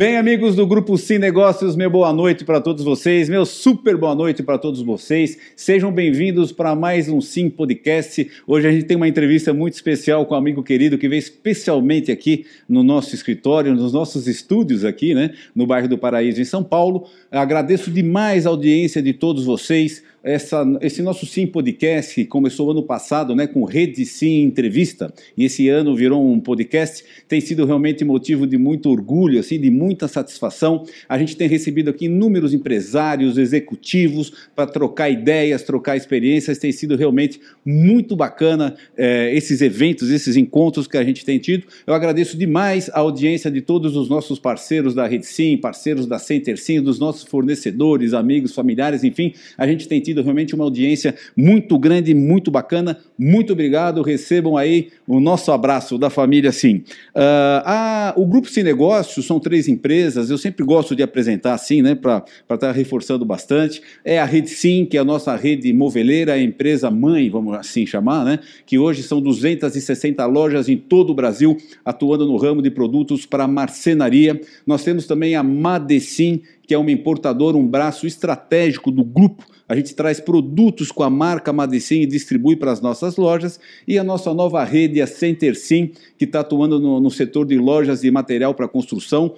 Bem, amigos do Grupo Sim Negócios, meu boa noite para todos vocês, meu super boa noite para todos vocês. Sejam bem-vindos para mais um Sim Podcast. Hoje a gente tem uma entrevista muito especial com um amigo querido que veio especialmente aqui no nosso escritório, nos nossos estúdios aqui, né, no bairro do Paraíso, em São Paulo. Agradeço demais a audiência de todos vocês essa, esse nosso Sim Podcast começou ano passado, né, com Rede Sim Entrevista, e esse ano virou um podcast, tem sido realmente motivo de muito orgulho, assim, de muita satisfação. A gente tem recebido aqui inúmeros empresários, executivos, para trocar ideias, trocar experiências, tem sido realmente muito bacana é, esses eventos, esses encontros que a gente tem tido. Eu agradeço demais a audiência de todos os nossos parceiros da Rede Sim, parceiros da Center Sim, dos nossos fornecedores, amigos, familiares, enfim, a gente tem tido realmente uma audiência muito grande, muito bacana. Muito obrigado. Recebam aí o nosso abraço da família Sim. Uh, ah, a, ah, o Grupo Sim Negócios são três empresas. Eu sempre gosto de apresentar assim, né? Para estar tá reforçando bastante. É a Rede Sim, que é a nossa rede moveleira, é a empresa mãe, vamos assim chamar, né? Que hoje são 260 lojas em todo o Brasil, atuando no ramo de produtos para marcenaria. Nós temos também a Madecim, que é uma importadora, um braço estratégico do grupo a gente traz produtos com a marca Madecim e distribui para as nossas lojas. E a nossa nova rede, é a Center Sim, que está atuando no, no setor de lojas de material para construção,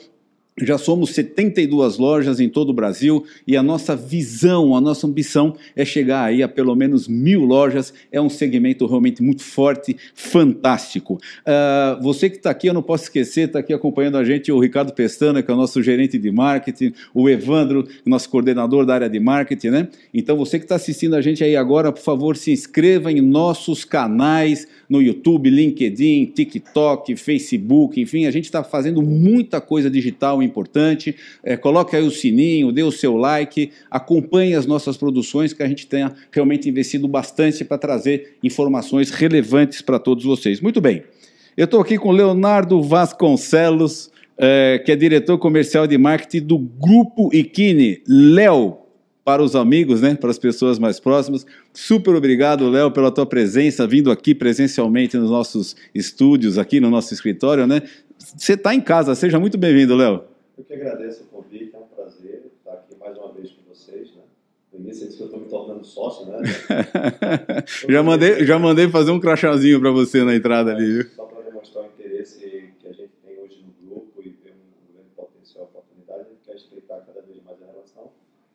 já somos 72 lojas em todo o Brasil e a nossa visão, a nossa ambição é chegar aí a pelo menos mil lojas. É um segmento realmente muito forte, fantástico. Uh, você que está aqui, eu não posso esquecer, está aqui acompanhando a gente o Ricardo Pestana, que é o nosso gerente de marketing, o Evandro, nosso coordenador da área de marketing, né? Então você que está assistindo a gente aí agora, por favor, se inscreva em nossos canais no YouTube, LinkedIn, TikTok, Facebook, enfim, a gente está fazendo muita coisa digital importante, é, coloque aí o sininho, dê o seu like, acompanhe as nossas produções, que a gente tenha realmente investido bastante para trazer informações relevantes para todos vocês. Muito bem, eu estou aqui com Leonardo Vasconcelos, é, que é diretor comercial de marketing do Grupo Iquine. Léo, para os amigos, né, para as pessoas mais próximas. Super obrigado, Léo, pela tua presença, vindo aqui presencialmente nos nossos estúdios, aqui no nosso escritório, né? Você está em casa, seja muito bem-vindo, Léo. Eu que agradeço o convite, é um prazer estar aqui mais uma vez com vocês, né? No início eu disse que eu estou me tornando sócio, né? já, mandei, já mandei fazer um crachazinho para você na entrada é, ali. Viu? Só para demonstrar o interesse que a gente tem hoje no grupo e ver um grande potencial, oportunidade, a gente quer estreitar cada vez mais a relação.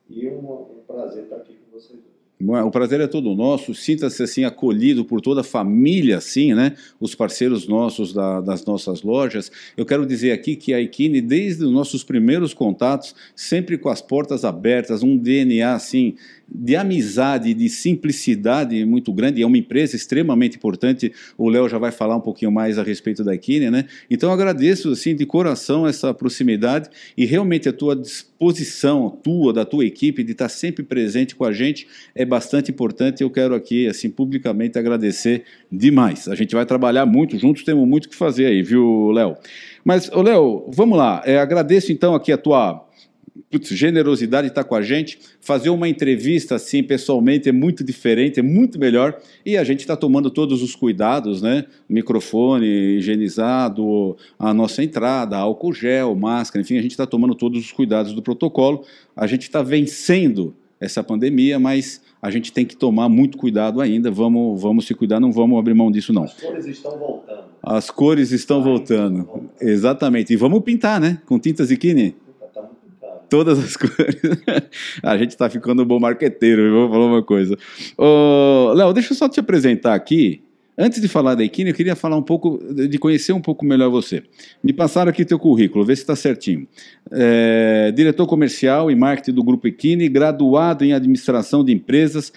E um, um prazer estar aqui com vocês hoje. Né? O prazer é todo nosso. Sinta-se assim acolhido por toda a família, assim, né? Os parceiros nossos da, das nossas lojas. Eu quero dizer aqui que a Ikine, desde os nossos primeiros contatos, sempre com as portas abertas, um DNA assim de amizade, de simplicidade muito grande. É uma empresa extremamente importante. O Léo já vai falar um pouquinho mais a respeito da Kine, né? Então agradeço assim de coração essa proximidade e realmente a tua disposição, tua, da tua equipe, de estar sempre presente com a gente é bastante importante. Eu quero aqui assim publicamente agradecer demais. A gente vai trabalhar muito juntos, temos muito o que fazer aí, viu, Léo? Mas, Léo, vamos lá. É, agradeço então aqui a tua putz, generosidade está com a gente. Fazer uma entrevista assim pessoalmente é muito diferente, é muito melhor. E a gente está tomando todos os cuidados, né? Microfone higienizado, a nossa entrada, álcool gel, máscara, enfim, a gente está tomando todos os cuidados do protocolo. A gente está vencendo essa pandemia, mas a gente tem que tomar muito cuidado ainda. Vamos, vamos se cuidar, não vamos abrir mão disso, não. As cores estão voltando. As cores estão voltando. Exatamente. E vamos pintar, né? Com tintas e quine todas as cores. a gente está ficando um bom marqueteiro, eu vou falar uma coisa. Léo, deixa eu só te apresentar aqui. Antes de falar da Equine eu queria falar um pouco, de conhecer um pouco melhor você. Me passaram aqui teu currículo, ver se está certinho. É, diretor comercial e marketing do Grupo Equine, graduado em administração de empresas,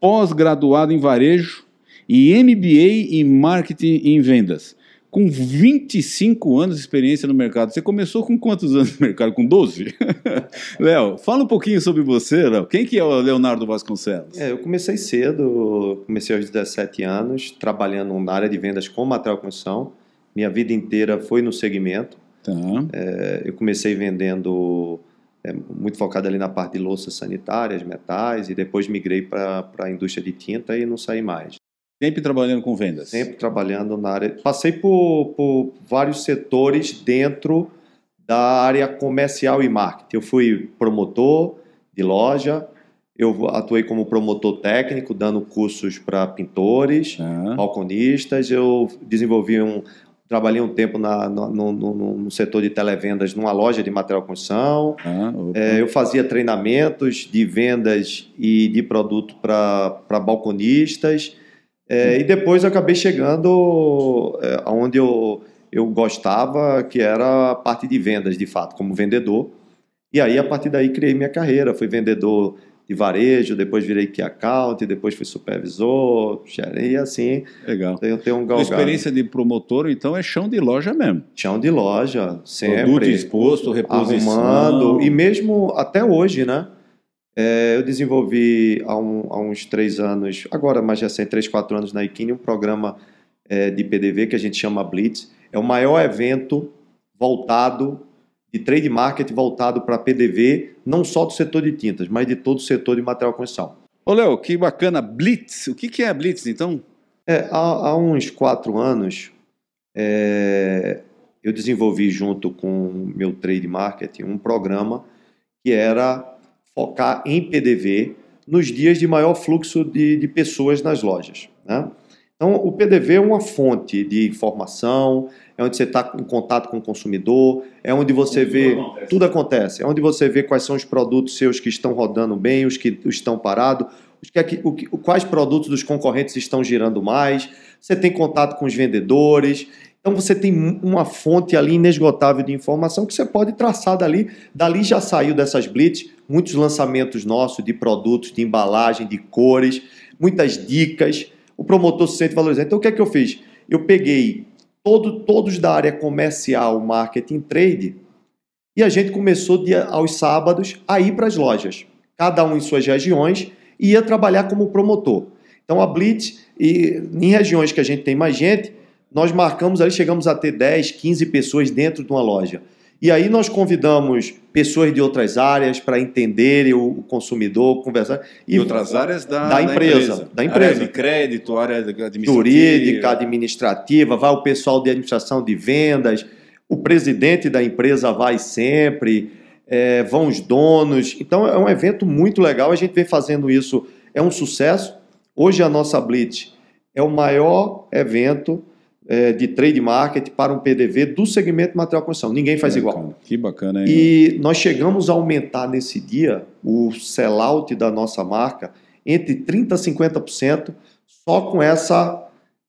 pós-graduado em varejo e MBA em marketing e em vendas com 25 anos de experiência no mercado. Você começou com quantos anos no mercado? Com 12? Léo, fala um pouquinho sobre você, Léo. Quem que é o Leonardo Vasconcelos? É, eu comecei cedo, comecei aos 17 anos, trabalhando na área de vendas com material construção. Minha vida inteira foi no segmento. Tá. É, eu comecei vendendo, é, muito focado ali na parte de louças sanitárias, metais, e depois migrei para a indústria de tinta e não saí mais. Sempre trabalhando com vendas. Sempre trabalhando na área. Passei por, por vários setores dentro da área comercial e marketing. Eu fui promotor de loja, eu atuei como promotor técnico, dando cursos para pintores, uhum. balconistas. Eu desenvolvi um. Trabalhei um tempo na, no, no, no, no setor de televendas numa loja de material construção. É, eu fazia treinamentos de vendas e de produto para balconistas. É, e depois eu acabei chegando é, eu, eu gostava, que era a parte de vendas, de fato, como vendedor. E aí, a partir daí, criei minha carreira. Fui vendedor de varejo, depois virei key account, depois fui supervisor, e assim. Legal. Eu tenho um galgado. A experiência de promotor, então, é chão de loja mesmo. Chão de loja, sempre. Produto exposto, reposição. e mesmo até hoje, né? É, eu desenvolvi há, um, há, uns três anos, agora mais recente, três, quatro anos na Ikine, um programa é, de PDV que a gente chama Blitz. É o maior evento voltado de trade market voltado para PDV, não só do setor de tintas, mas de todo o setor de material construção. Ô Léo, que bacana, Blitz. O que, que é a Blitz, então? É, há, há, uns quatro anos, é, eu desenvolvi junto com meu trade marketing um programa que era focar em PDV nos dias de maior fluxo de, de pessoas nas lojas. Né? Então, o PDV é uma fonte de informação, é onde você está em contato com o consumidor, é onde você tudo vê. Acontece. Tudo acontece. É onde você vê quais são os produtos seus que estão rodando bem, os que estão parados, os que, é o, o, quais produtos dos concorrentes estão girando mais. Você tem contato com os vendedores. Então, você tem uma fonte ali inesgotável de informação que você pode traçar dali. Dali já saiu dessas blitz muitos lançamentos nossos de produtos, de embalagem, de cores, muitas dicas. O promotor se sente valorizado. Então, o que é que eu fiz? Eu peguei todo, todos da área comercial, marketing, trade, e a gente começou dia, aos sábados a ir para as lojas, cada um em suas regiões, e ia trabalhar como promotor. Então, a Blitz, e, em regiões que a gente tem mais gente, nós marcamos ali, chegamos a ter 10, 15 pessoas dentro de uma loja. E aí nós convidamos pessoas de outras áreas para entenderem o consumidor, conversar. E outras áreas da, empresa, da empresa. Da empresa. Área de crédito, área administrativa. Jurídica, administrativa, vai o pessoal de administração de vendas, o presidente da empresa vai sempre, é, vão os donos. Então é um evento muito legal, a gente vem fazendo isso, é um sucesso. Hoje a nossa Blitz é o maior evento é, de trade market para um PDV do segmento material construção. Ninguém faz que é, igual. Que bacana, hein? E nós chegamos a aumentar nesse dia o sellout da nossa marca entre 30% e 50% só com essa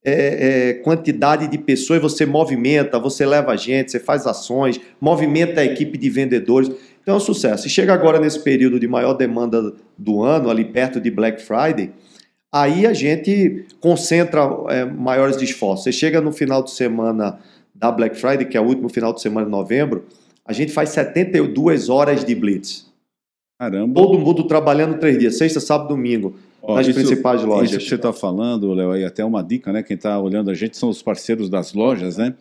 é, é, quantidade de pessoas. Você movimenta, você leva gente, você faz ações, movimenta a equipe de vendedores. Então é um sucesso. E chega agora nesse período de maior demanda do ano, ali perto de Black Friday, aí a gente concentra é, maiores esforços. Você chega no final de semana da Black Friday, que é o último final de semana de novembro, a gente faz 72 horas de blitz. Caramba. Todo mundo trabalhando três dias, sexta, sábado, domingo, Ó, nas isso, principais lojas. Isso que você está falando, Léo, aí até uma dica, né? Quem está olhando a gente são os parceiros das lojas, né?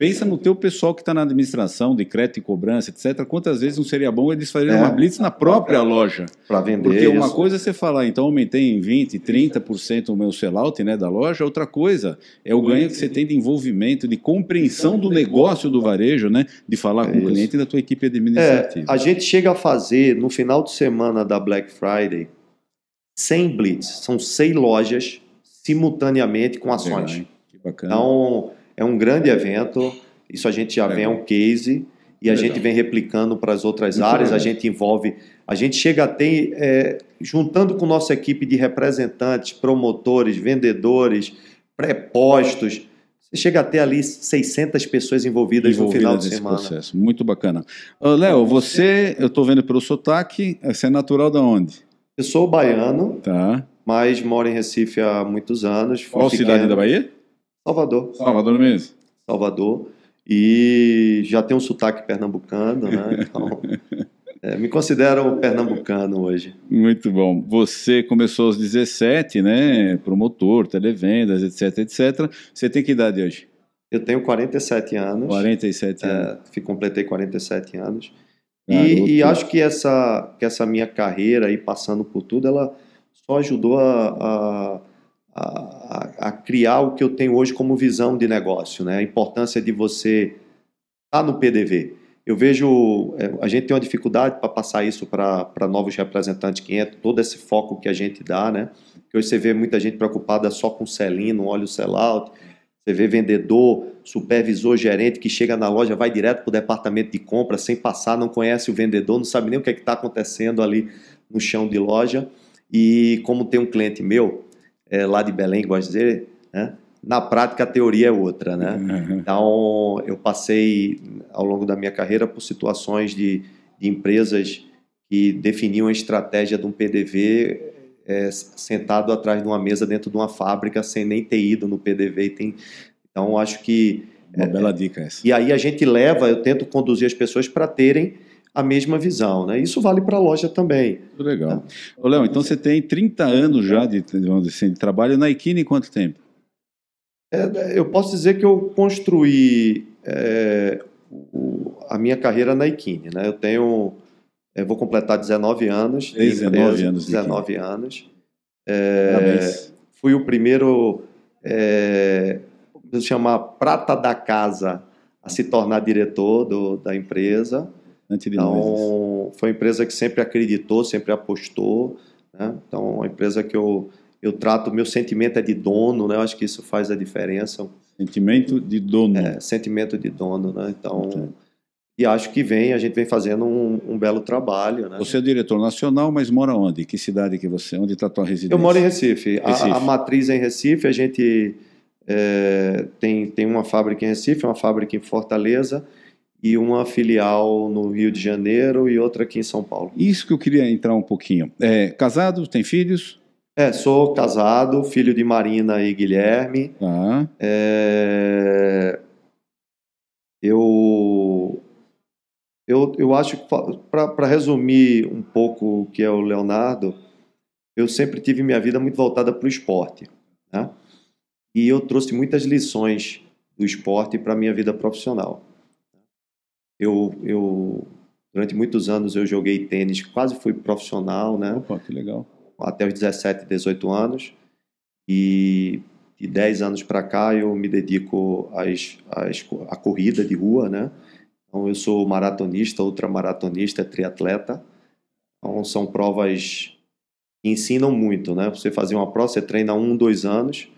Pensa no teu pessoal que está na administração de crédito e cobrança, etc. Quantas vezes não seria bom eles fazerem é, uma blitz na própria é. loja? Para vender. Porque uma isso. coisa é você falar, então aumentei em 20%, 30% o meu sellout né, da loja. Outra coisa é o ganho que você tem de envolvimento, de compreensão do negócio do varejo, né? De falar com o cliente e da tua equipe administrativa. É, a gente chega a fazer, no final de semana da Black Friday, 100 blitz. São 100 lojas simultaneamente com ações. Legal, que bacana. Então é um grande evento. Isso a gente já vem é um case e a gente vem replicando para as outras Muito áreas. A gente envolve, a gente chega até é, juntando com nossa equipe de representantes, promotores, vendedores, prepostos. Você chega até ali 600 pessoas envolvidas, envolvidas no final de semana. Processo. Muito bacana. Uh, Léo, você, eu estou vendo pelo sotaque, você é natural da onde? Eu sou baiano, tá. mas moro em Recife há muitos anos. Qual cidade da Bahia? Salvador. Salvador mesmo. Salvador. E já tem um sotaque pernambucano, né? Então, é, me considero pernambucano hoje. Muito bom. Você começou aos 17, né? Promotor, televendas, etc, etc. Você tem que idade hoje? Eu tenho 47 anos. 47 é, anos. É, completei 47 anos. E, e, acho que essa, que essa minha carreira aí, passando por tudo, ela só ajudou a, a a, a, criar o que eu tenho hoje como visão de negócio, né? A importância de você estar tá no PDV. Eu vejo, é, a gente tem uma dificuldade para passar isso para novos representantes que entram, todo esse foco que a gente dá, né? Porque hoje você vê muita gente preocupada só com selino, óleo sellout, você vê vendedor, supervisor, gerente que chega na loja, vai direto para o departamento de compra sem passar, não conhece o vendedor, não sabe nem o que é está acontecendo ali no chão de loja. E como tem um cliente meu, é, lá de Belém, gosto de dizer, né? na prática a teoria é outra, né? Uhum. uhum. Então eu passei ao longo da minha carreira por situações de, de empresas que definiam a estratégia de um PDV é, sentado atrás de uma mesa dentro de uma fábrica sem nem ter ido no PDV. Tem... Então acho que uma é, bela dica essa. E aí a gente leva, eu tento conduzir as pessoas para terem a mesma visão. Né? Isso vale para a loja também. Muito Legal. Né? Léo, então você tem 30 anos já de, assim, de trabalho na Equine, quanto tempo? É, eu posso dizer que eu construí é, o, a minha carreira na Equine. Né? Eu tenho... Eu vou completar 19 anos. 19 anos. 19 Equine. anos. É, fui o primeiro, é, vou chamar prata da casa, a se tornar diretor do, da empresa. Então, foi uma empresa que sempre acreditou, sempre apostou. Né? Então, uma empresa que eu, eu trato, meu sentimento é de dono, né? Eu acho que isso faz a diferença. Sentimento de dono. É, sentimento de dono, né? Então, okay. e acho que vem, a gente vem fazendo um, um, belo trabalho, né? Você é diretor nacional, mas mora onde? Que cidade que você, onde está a tua residência? Eu moro em Recife. Recife. A, a matriz é em Recife, a gente... É, tem, tem uma fábrica em Recife, uma fábrica em Fortaleza e uma filial no Rio de Janeiro e outra aqui em São Paulo. Isso que eu queria entrar um pouquinho. É, casado, tem filhos? É, sou casado, filho de Marina e Guilherme. Ah. É... Eu... eu eu acho que para resumir um pouco o que é o Leonardo, eu sempre tive minha vida muito voltada para o esporte, né? E eu trouxe muitas lições do esporte para minha vida profissional. Eu, eu durante muitos anos eu joguei tênis, quase fui profissional, né? Opa, que legal. Até os 17, 18 anos. E de 10 anos para cá eu me dedico às, às, à corrida de rua, né? Então eu sou maratonista, ultramaratonista, triatleta. Então são provas que ensinam muito, né? Você fazer uma prova, você treina um, dois anos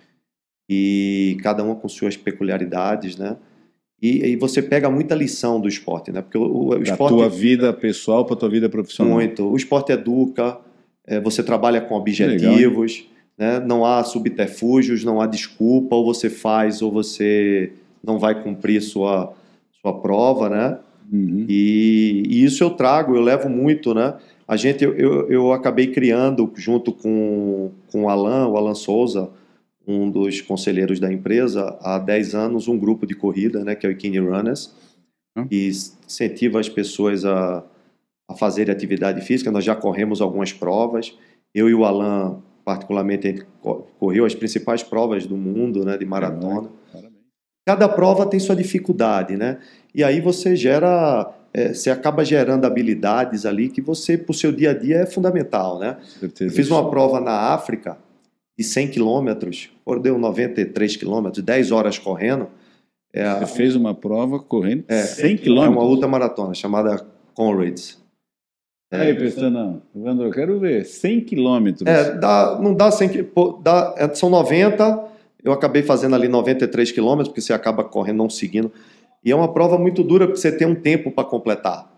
e cada uma com suas peculiaridades, né? E, e você pega muita lição do esporte, né? Porque o, o esporte. Da tua é vida pessoal para tua vida profissional. Muito. O esporte educa, é, você trabalha com objetivos, Legal, né? não há subterfúgios, não há desculpa, ou você faz ou você não vai cumprir sua, sua prova, né? Uhum. E, e, isso eu trago, eu levo muito, né? A gente, eu, eu, eu acabei criando junto com, com o Alan, o Alan Souza, um dos conselheiros da empresa há 10 anos um grupo de corrida, né, que é o Ikini Runners, hum. que incentiva as pessoas a, a fazerem atividade física. Nós já corremos algumas provas. Eu e o Alan, particularmente, a gente correu as principais provas do mundo, né, de maratona. Cada prova tem sua dificuldade, né? E aí você gera é, você acaba gerando habilidades ali que você, para o seu dia a dia, é fundamental, né? Eu fiz uma prova na África e 100 quilômetros, deu 93 quilômetros, 10 horas correndo. É Você fez uma prova correndo é, 100 quilômetros? É uma ultra maratona chamada Conrads. É, Aí, Pestana, Evandro, eu quero ver, 100 quilômetros. É, dá, não dá 100 dá, é, são 90, eu acabei fazendo ali 93 quilômetros, porque você acaba correndo, não seguindo. E é uma prova muito dura, porque você tem um tempo para completar.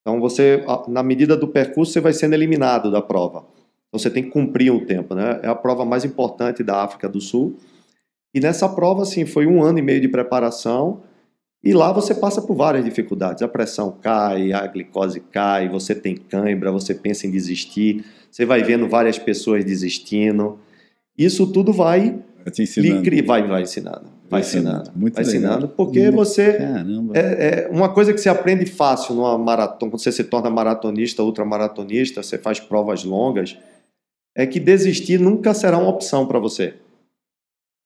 Então, você, na medida do percurso, você vai sendo eliminado da prova. Então você tem que cumprir um tempo, né? É a prova mais importante da África do Sul. E nessa prova, assim, foi um ano e meio de preparação. E lá você passa por várias dificuldades. A pressão cai, a glicose cai, você tem cãibra, você pensa em desistir, você vai vendo várias pessoas desistindo. Isso tudo vai lhe vai, vai ensinando. Vai ensinando. Muito vai legal. ensinando, porque você. É, é, uma coisa que você aprende fácil numa maratona, quando você se torna maratonista, ultramaratonista, você faz provas longas é que desistir nunca será uma opção para você.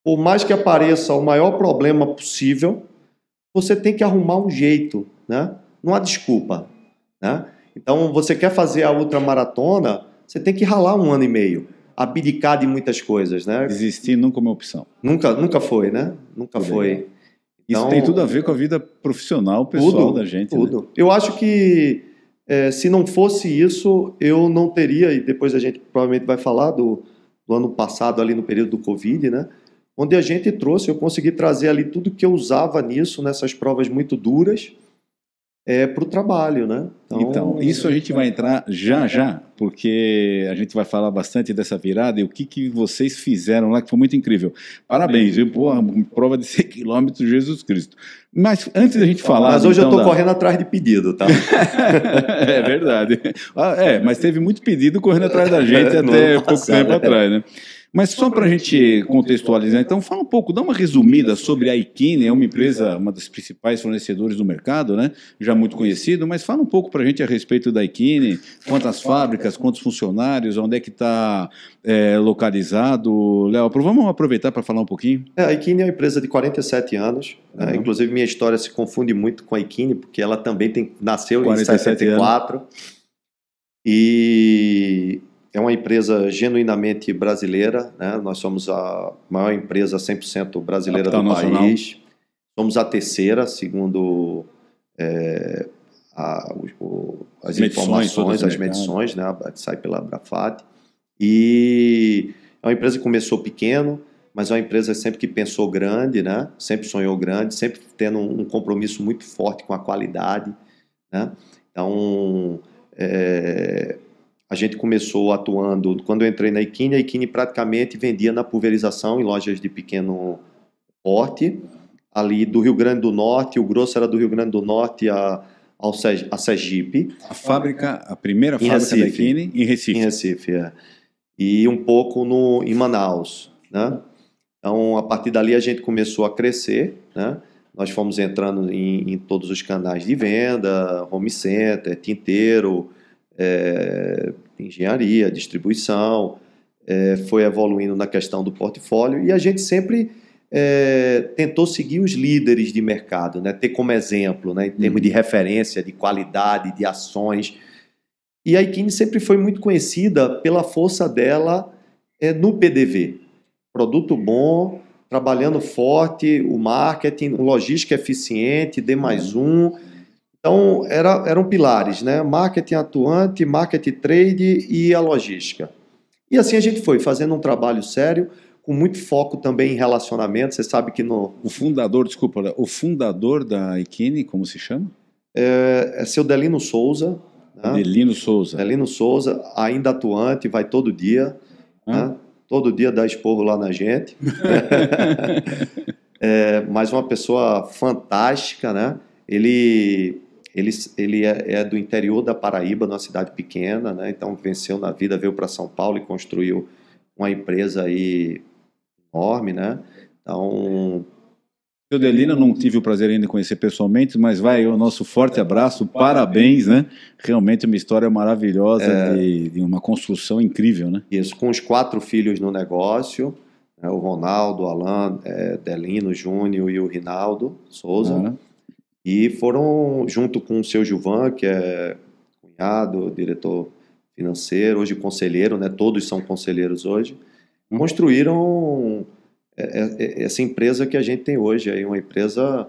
Por mais que apareça o maior problema possível, você tem que arrumar um jeito, né? Não há desculpa, né? Então, você quer fazer a ultramaratona, você tem que ralar um ano e meio, abdicar de muitas coisas, né? Desistir nunca é uma opção. Nunca, nunca foi, né? Nunca foi. Isso então tem tudo a ver com a vida profissional, pessoal tudo, da gente. Né? Tudo. Né? Eu acho que é, se não fosse isso, eu não teria, e depois a gente provavelmente vai falar do, do ano passado, ali no período do Covid, né? Onde a gente trouxe, eu consegui trazer ali tudo que eu usava nisso, nessas provas muito duras, é, para o trabalho, né? Então, então, isso a gente vai entrar já já, porque a gente vai falar bastante dessa virada e o que, que vocês fizeram lá, que foi muito incrível. Parabéns, viu? Pô, prova de 100 quilômetros, Jesus Cristo. Mas antes da gente falar... Mas hoje então, eu estou da... correndo atrás de pedido, tá? é verdade. Ah, é, mas teve muito pedido correndo atrás da gente até pouco tempo é. atrás, né? Mas só para a gente contextualizar, então, fala um pouco, dá uma resumida sobre a Ikine, é uma empresa, uma das principais fornecedores do mercado, né? já muito conhecido, mas fala um pouco para a gente a respeito da Ikine, quantas fábricas, quantos funcionários, onde é que está é, localizado. Léo, vamos aproveitar para falar um pouquinho. É, a Ikine é uma empresa de 47 anos, né? uhum. inclusive minha história se confunde muito com a Ikine, porque ela também tem, nasceu em 74, anos. e é uma empresa genuinamente brasileira, né? nós somos a maior empresa 100% brasileira do nacional. país, somos a terceira, segundo é, a, o, as medições, informações, as medições, né? sai pela Abrafat, e é uma empresa que começou pequeno, mas é uma empresa sempre que pensou grande, né? sempre sonhou grande, sempre tendo um compromisso muito forte com a qualidade. Né? Então, é, a gente começou atuando, quando eu entrei na Equine, a Equine praticamente vendia na pulverização em lojas de pequeno porte, ali do Rio Grande do Norte, o grosso era do Rio Grande do Norte a, ao a Sergipe. A fábrica, a primeira em fábrica Recife. da Equine em Recife. Em Recife, é. E um pouco no, em Manaus, né? Então, a partir dali a gente começou a crescer, né? Nós fomos entrando em, em todos os canais de venda, home center, tinteiro, é, engenharia, distribuição, é, foi evoluindo na questão do portfólio e a gente sempre é, tentou seguir os líderes de mercado, né? ter como exemplo, né? em termos uhum. de referência, de qualidade, de ações. E a Ikine sempre foi muito conhecida pela força dela é, no PDV. Produto bom, trabalhando forte, o marketing, logística eficiente, D mais uhum. um então, era, eram pilares, né? Marketing atuante, marketing trade e a logística. E assim a gente foi, fazendo um trabalho sério, com muito foco também em relacionamento. Você sabe que no. O fundador, desculpa, o fundador da Ikine, como se chama? É, é seu Delino Souza. Né? Delino Souza. Delino Souza, ainda atuante, vai todo dia. Né? Todo dia dá esporro lá na gente. é, mas uma pessoa fantástica, né? Ele ele, ele é, é, do interior da Paraíba, numa cidade pequena, né? então venceu na vida, veio para São Paulo e construiu uma empresa aí enorme, né? Então. Seu Delino, não tive o prazer ainda de conhecer pessoalmente, mas vai o nosso forte abraço, parabéns, né? Realmente uma história maravilhosa é... de, de, uma construção incrível, né? Isso, com os quatro filhos no negócio, né? o Ronaldo, o Alain, é, Delino Júnior e o Rinaldo Souza. E foram, junto com o seu Gilvan, que é cunhado, diretor financeiro, hoje conselheiro, né? todos são conselheiros hoje, uhum. construíram é, é, é, essa empresa que a gente tem hoje, aí uma empresa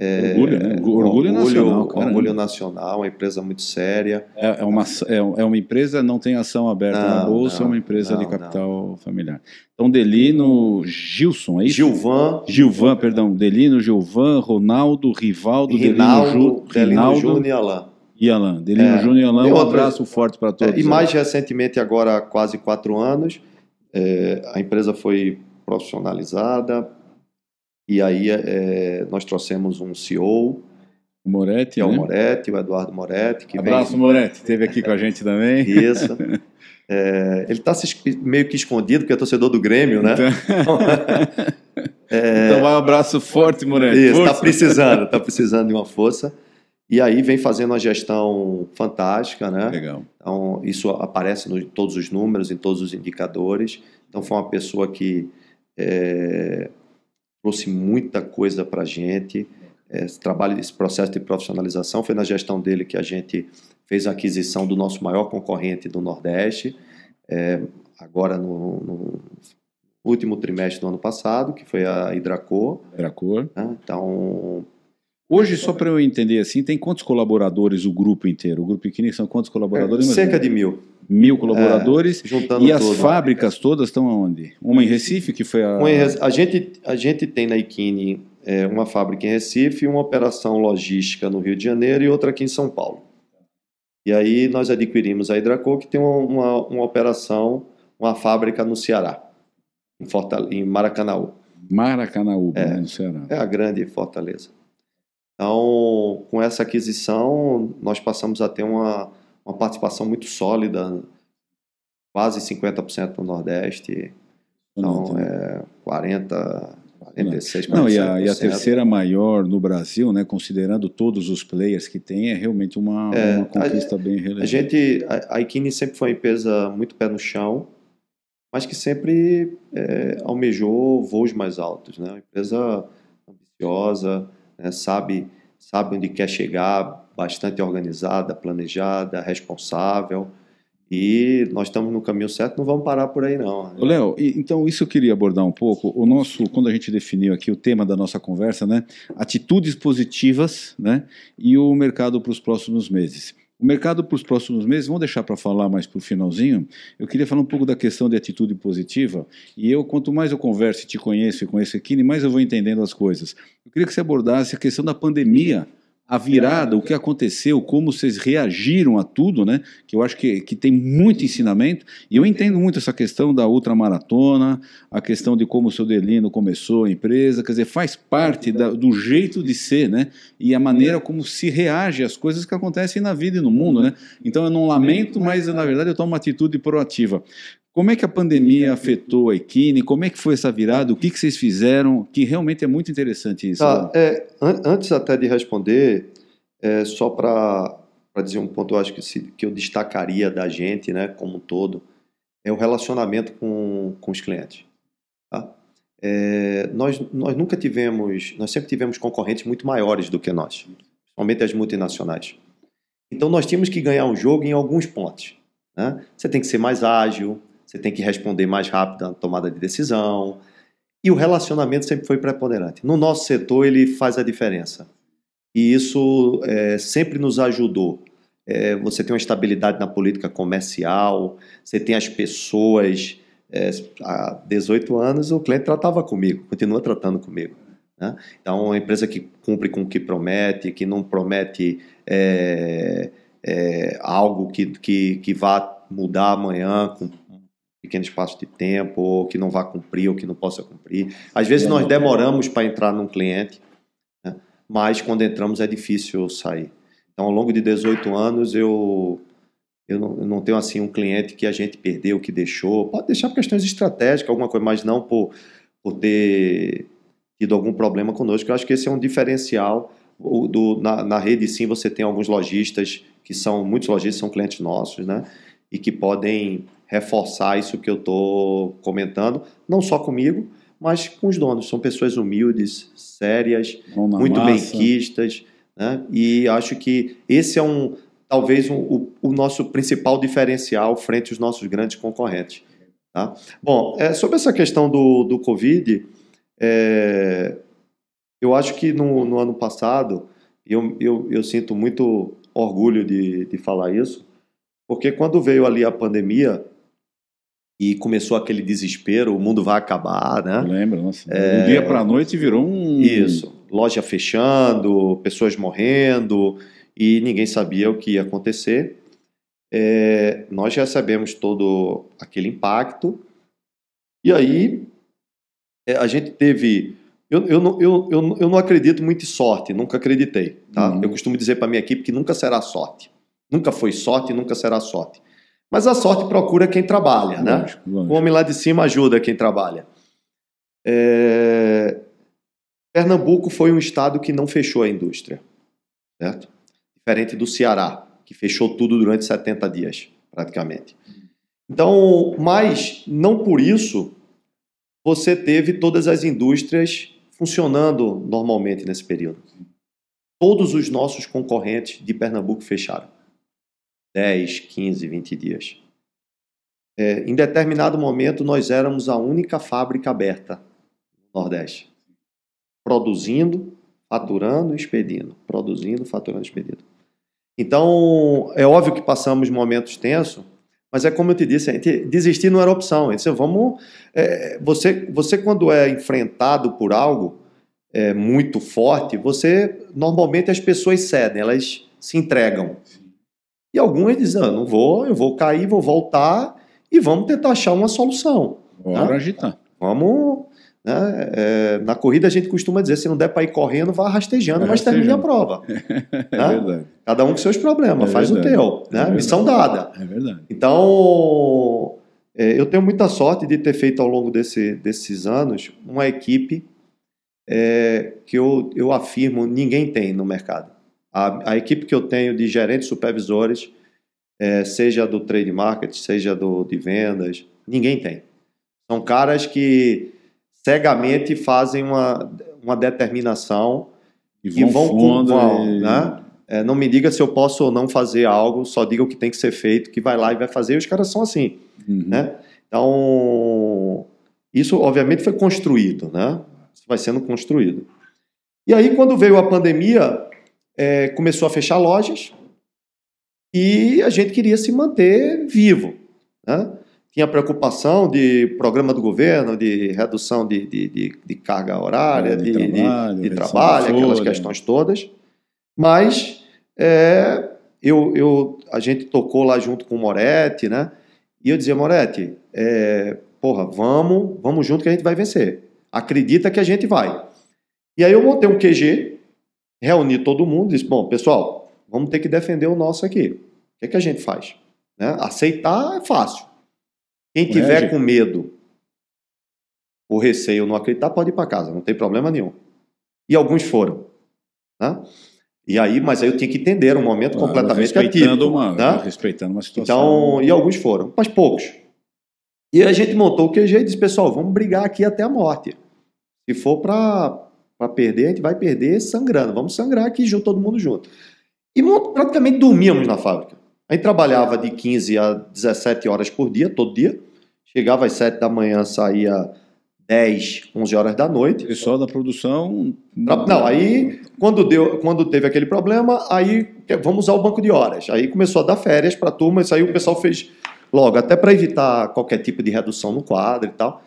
é, orgulho, né? É, orgulho, orgulho nacional. orgulho nacional, uma empresa muito séria. É, é, uma, é, é, uma empresa, não tem ação aberta não, na bolsa, não, é uma empresa não, de capital familiar. Então, Delino Gilson, é isso? Gilvan. Gilvan, perdão. Delino, Gilvan, Ronaldo, Rivaldo, Rinaldo, Delino, Júnior e Alain. E Alain. Delino é, Júnior e Alain, um abraço forte para todos. É, e mais recentemente, agora há quase quatro anos, a empresa foi profissionalizada, e aí é, nós trouxemos um CEO. Moretti, é o né? Moretti, o Eduardo Moretti. Que Abraço, vem... Moretti, esteve aqui com a gente também. Isso. É, ele está meio que escondido, porque é torcedor do Grêmio, né? Então, é... então vai um abraço forte, Moretti. Isso, está precisando, está precisando de uma força. E aí vem fazendo uma gestão fantástica, né? Legal. Então, isso aparece em todos os números, em todos os indicadores. Então, foi uma pessoa que é, trouxe muita coisa para a gente. Esse, trabalho, esse processo de profissionalização foi na gestão dele que a gente fez a aquisição do nosso maior concorrente do Nordeste, é, agora no, no, último trimestre do ano passado, que foi a Hidracor. Hidracor. Né? Então. Hoje, só para eu entender assim, tem quantos colaboradores o grupo inteiro? O grupo pequenininho são quantos colaboradores? É, cerca de mil mil colaboradores. É, juntando e as fábricas todas estão aonde? Uma em Recife, que foi a. a, gente, a gente tem na Iquine é, uma fábrica em Recife, uma operação logística no Rio de Janeiro e outra aqui em São Paulo. E aí nós adquirimos a Hidraco, que tem uma, uma, uma operação, uma fábrica no Ceará, em, Fortale em Maracanaú. Maracanaú, né, é, no Ceará. É a grande Fortaleza. Então, com essa aquisição, nós passamos a ter uma uma participação muito sólida, quase 50% no Nordeste, então né? é 40, 46, 47%. Não, e a, e a, terceira maior no Brasil, né, considerando todos os players que tem, é realmente uma, é, uma conquista a, bem relevante. A gente, a, a Ikini sempre foi uma empresa muito pé no chão, mas que sempre é, almejou voos mais altos, né? Uma empresa ambiciosa, né? sabe sabe onde quer chegar, bastante organizada, planejada, responsável. E nós estamos no caminho certo, não vamos parar por aí não. Léo, então isso eu queria abordar um pouco. O nosso, quando a gente definiu aqui o tema da nossa conversa, né, atitudes positivas, né, e o mercado para os próximos meses. O mercado para os próximos meses, vamos deixar para falar mais para o finalzinho. Eu queria falar um pouco da questão de atitude positiva. E eu, quanto mais eu converso e te conheço e conheço aqui, mais eu vou entendendo as coisas. Eu queria que você abordasse a questão da pandemia a virada, o que aconteceu, como vocês reagiram a tudo, né? Que eu acho que, que tem muito ensinamento. E eu entendo muito essa questão da ultramaratona, a questão de como o seu Delino começou a empresa, quer dizer, faz parte da, do jeito de ser, né? E a maneira como se reage às coisas que acontecem na vida e no mundo, né? Então eu não lamento, mas na verdade eu tomo uma atitude proativa. Como é que a pandemia afetou a Equine? Como é que foi essa virada? O que, que vocês fizeram? Que realmente é muito interessante isso. Tá, né? é, an antes até de responder, é, só para dizer um ponto, eu acho que, se, que eu destacaria da gente, né, como um todo, é o relacionamento com, com os clientes. Tá? É, nós, nós nunca tivemos, nós sempre tivemos concorrentes muito maiores do que nós, principalmente as multinacionais. Então nós tínhamos que ganhar um jogo em alguns pontos. Né? Você tem que ser mais ágil, você tem que responder mais rápido na tomada de decisão. E o relacionamento sempre foi preponderante. No nosso setor, ele faz a diferença. E isso é, sempre nos ajudou. É, você tem uma estabilidade na política comercial, você tem as pessoas. É, há 18 anos, o cliente tratava comigo, continua tratando comigo. Né? Então, uma empresa que cumpre com o que promete, que não promete é, é, algo que, que, que vá mudar amanhã com pequeno espaço de tempo, ou que não vá cumprir, ou que não possa cumprir. Às vezes é nós demoramos para entrar num cliente, né? mas quando entramos é difícil sair. Então, ao longo de 18 anos, eu, eu, não, eu não tenho assim um cliente que a gente perdeu, que deixou. Pode deixar por questões estratégicas, alguma coisa, mas não por, por ter tido algum problema conosco. Eu acho que esse é um diferencial. O, do, na, na rede, sim, você tem alguns lojistas que são, muitos lojistas são clientes nossos, né? E que podem reforçar isso que eu estou comentando, não só comigo, mas com os donos. São pessoas humildes, sérias, muito benquistas, né? e acho que esse é um talvez um, o, o, nosso principal diferencial frente aos nossos grandes concorrentes. Tá? Bom, é, sobre essa questão do, do Covid, é, eu acho que no, no ano passado, eu, eu, eu sinto muito orgulho de, de falar isso, porque quando veio ali a pandemia, e começou aquele desespero, o mundo vai acabar, né? Lembra, nossa. É... Um dia para a noite virou um. Isso. Loja fechando, pessoas morrendo e ninguém sabia o que ia acontecer. É... nós já sabemos todo aquele impacto. E aí é, a gente teve. Eu, eu, não, eu, eu, eu não acredito muito em sorte, nunca acreditei. Tá? Uhum. Eu costumo dizer para minha equipe que nunca será sorte. Nunca foi sorte, nunca será sorte. Mas a sorte procura quem trabalha, né? Lógico, lógico. O homem lá de cima ajuda quem trabalha. É... Pernambuco foi um estado que não fechou a indústria, certo? Diferente do Ceará, que fechou tudo durante 70 dias, praticamente. Então, mas não por isso você teve todas as indústrias funcionando normalmente nesse período. Todos os nossos concorrentes de Pernambuco fecharam. 10, 15, 20 dias. É, em determinado momento, nós éramos a única fábrica aberta no Nordeste, produzindo, faturando e expedindo. Produzindo, faturando e expedindo. Então, é óbvio que passamos momentos tensos, mas é como eu te disse, desistir não era opção. Disse, vamos, é, você, você, quando é enfrentado por algo é, muito forte, você normalmente as pessoas cedem, elas se entregam. Sim. E alguns dizem, ah, não vou, eu vou cair, vou voltar e vamos tentar achar uma solução. Bora né? agitar. Vamos. Né? É, na corrida a gente costuma dizer, se não der para ir correndo, vá rastejando, é, mas termine a prova. É, né? verdade. Cada um com seus problemas, é faz o teu. Né? É Missão dada. É verdade. Então, é, eu tenho muita sorte de ter feito ao longo desse, desses anos uma equipe que eu, eu afirmo ninguém tem no mercado. A, a equipe que eu tenho de gerentes supervisores, é, seja do trade market, seja do, de vendas, ninguém tem. São caras que cegamente fazem uma, uma determinação e vão, e vão, fundo, e... Né? É, não me diga se eu posso ou não fazer algo, só diga o que tem que ser feito, que vai lá e vai fazer. E os caras são assim, uhum. né? Então, isso obviamente foi construído, né? Isso vai sendo construído. E aí, quando veio a pandemia, é, começou a fechar lojas e a gente queria se manter vivo. Né? Tinha preocupação de programa do governo, de redução de, de, de, de carga horária, é, de, de, trabalho, de, trabalho aquelas questões todas. Mas é, eu, eu, a gente tocou lá junto com o Moretti, né? E eu dizia, Moretti, é, porra, vamos, vamos junto que a gente vai vencer. Acredita que a gente vai. E aí eu montei um QG, reunir todo mundo e disse: bom, pessoal, vamos ter que defender o nosso aqui. O que, é que a gente faz? Né? Aceitar é fácil. Quem tiver com medo ou receio não acreditar, pode ir para casa, não tem problema nenhum. E alguns foram. Né? E aí, mas aí eu tinha que entender um momento claro, completamente respeitando atípico, uma, né? Respeitando uma situação. Então, e alguns foram, mas poucos. E a gente montou o QG e disse, pessoal, vamos brigar aqui até a morte. Se for para para perder, a gente vai perder sangrando. Vamos sangrar aqui junto, todo mundo junto. E praticamente dormíamos na fábrica. A gente trabalhava de 15 a 17 horas por dia, todo dia. Chegava às 7 da manhã, saía 10, 11 horas da noite. E só da produção. Não, não, aí quando, deu, quando teve aquele problema, aí vamos usar o banco de horas. Aí começou a dar férias para a turma, isso aí o pessoal fez logo, até para evitar qualquer tipo de redução no quadro e tal.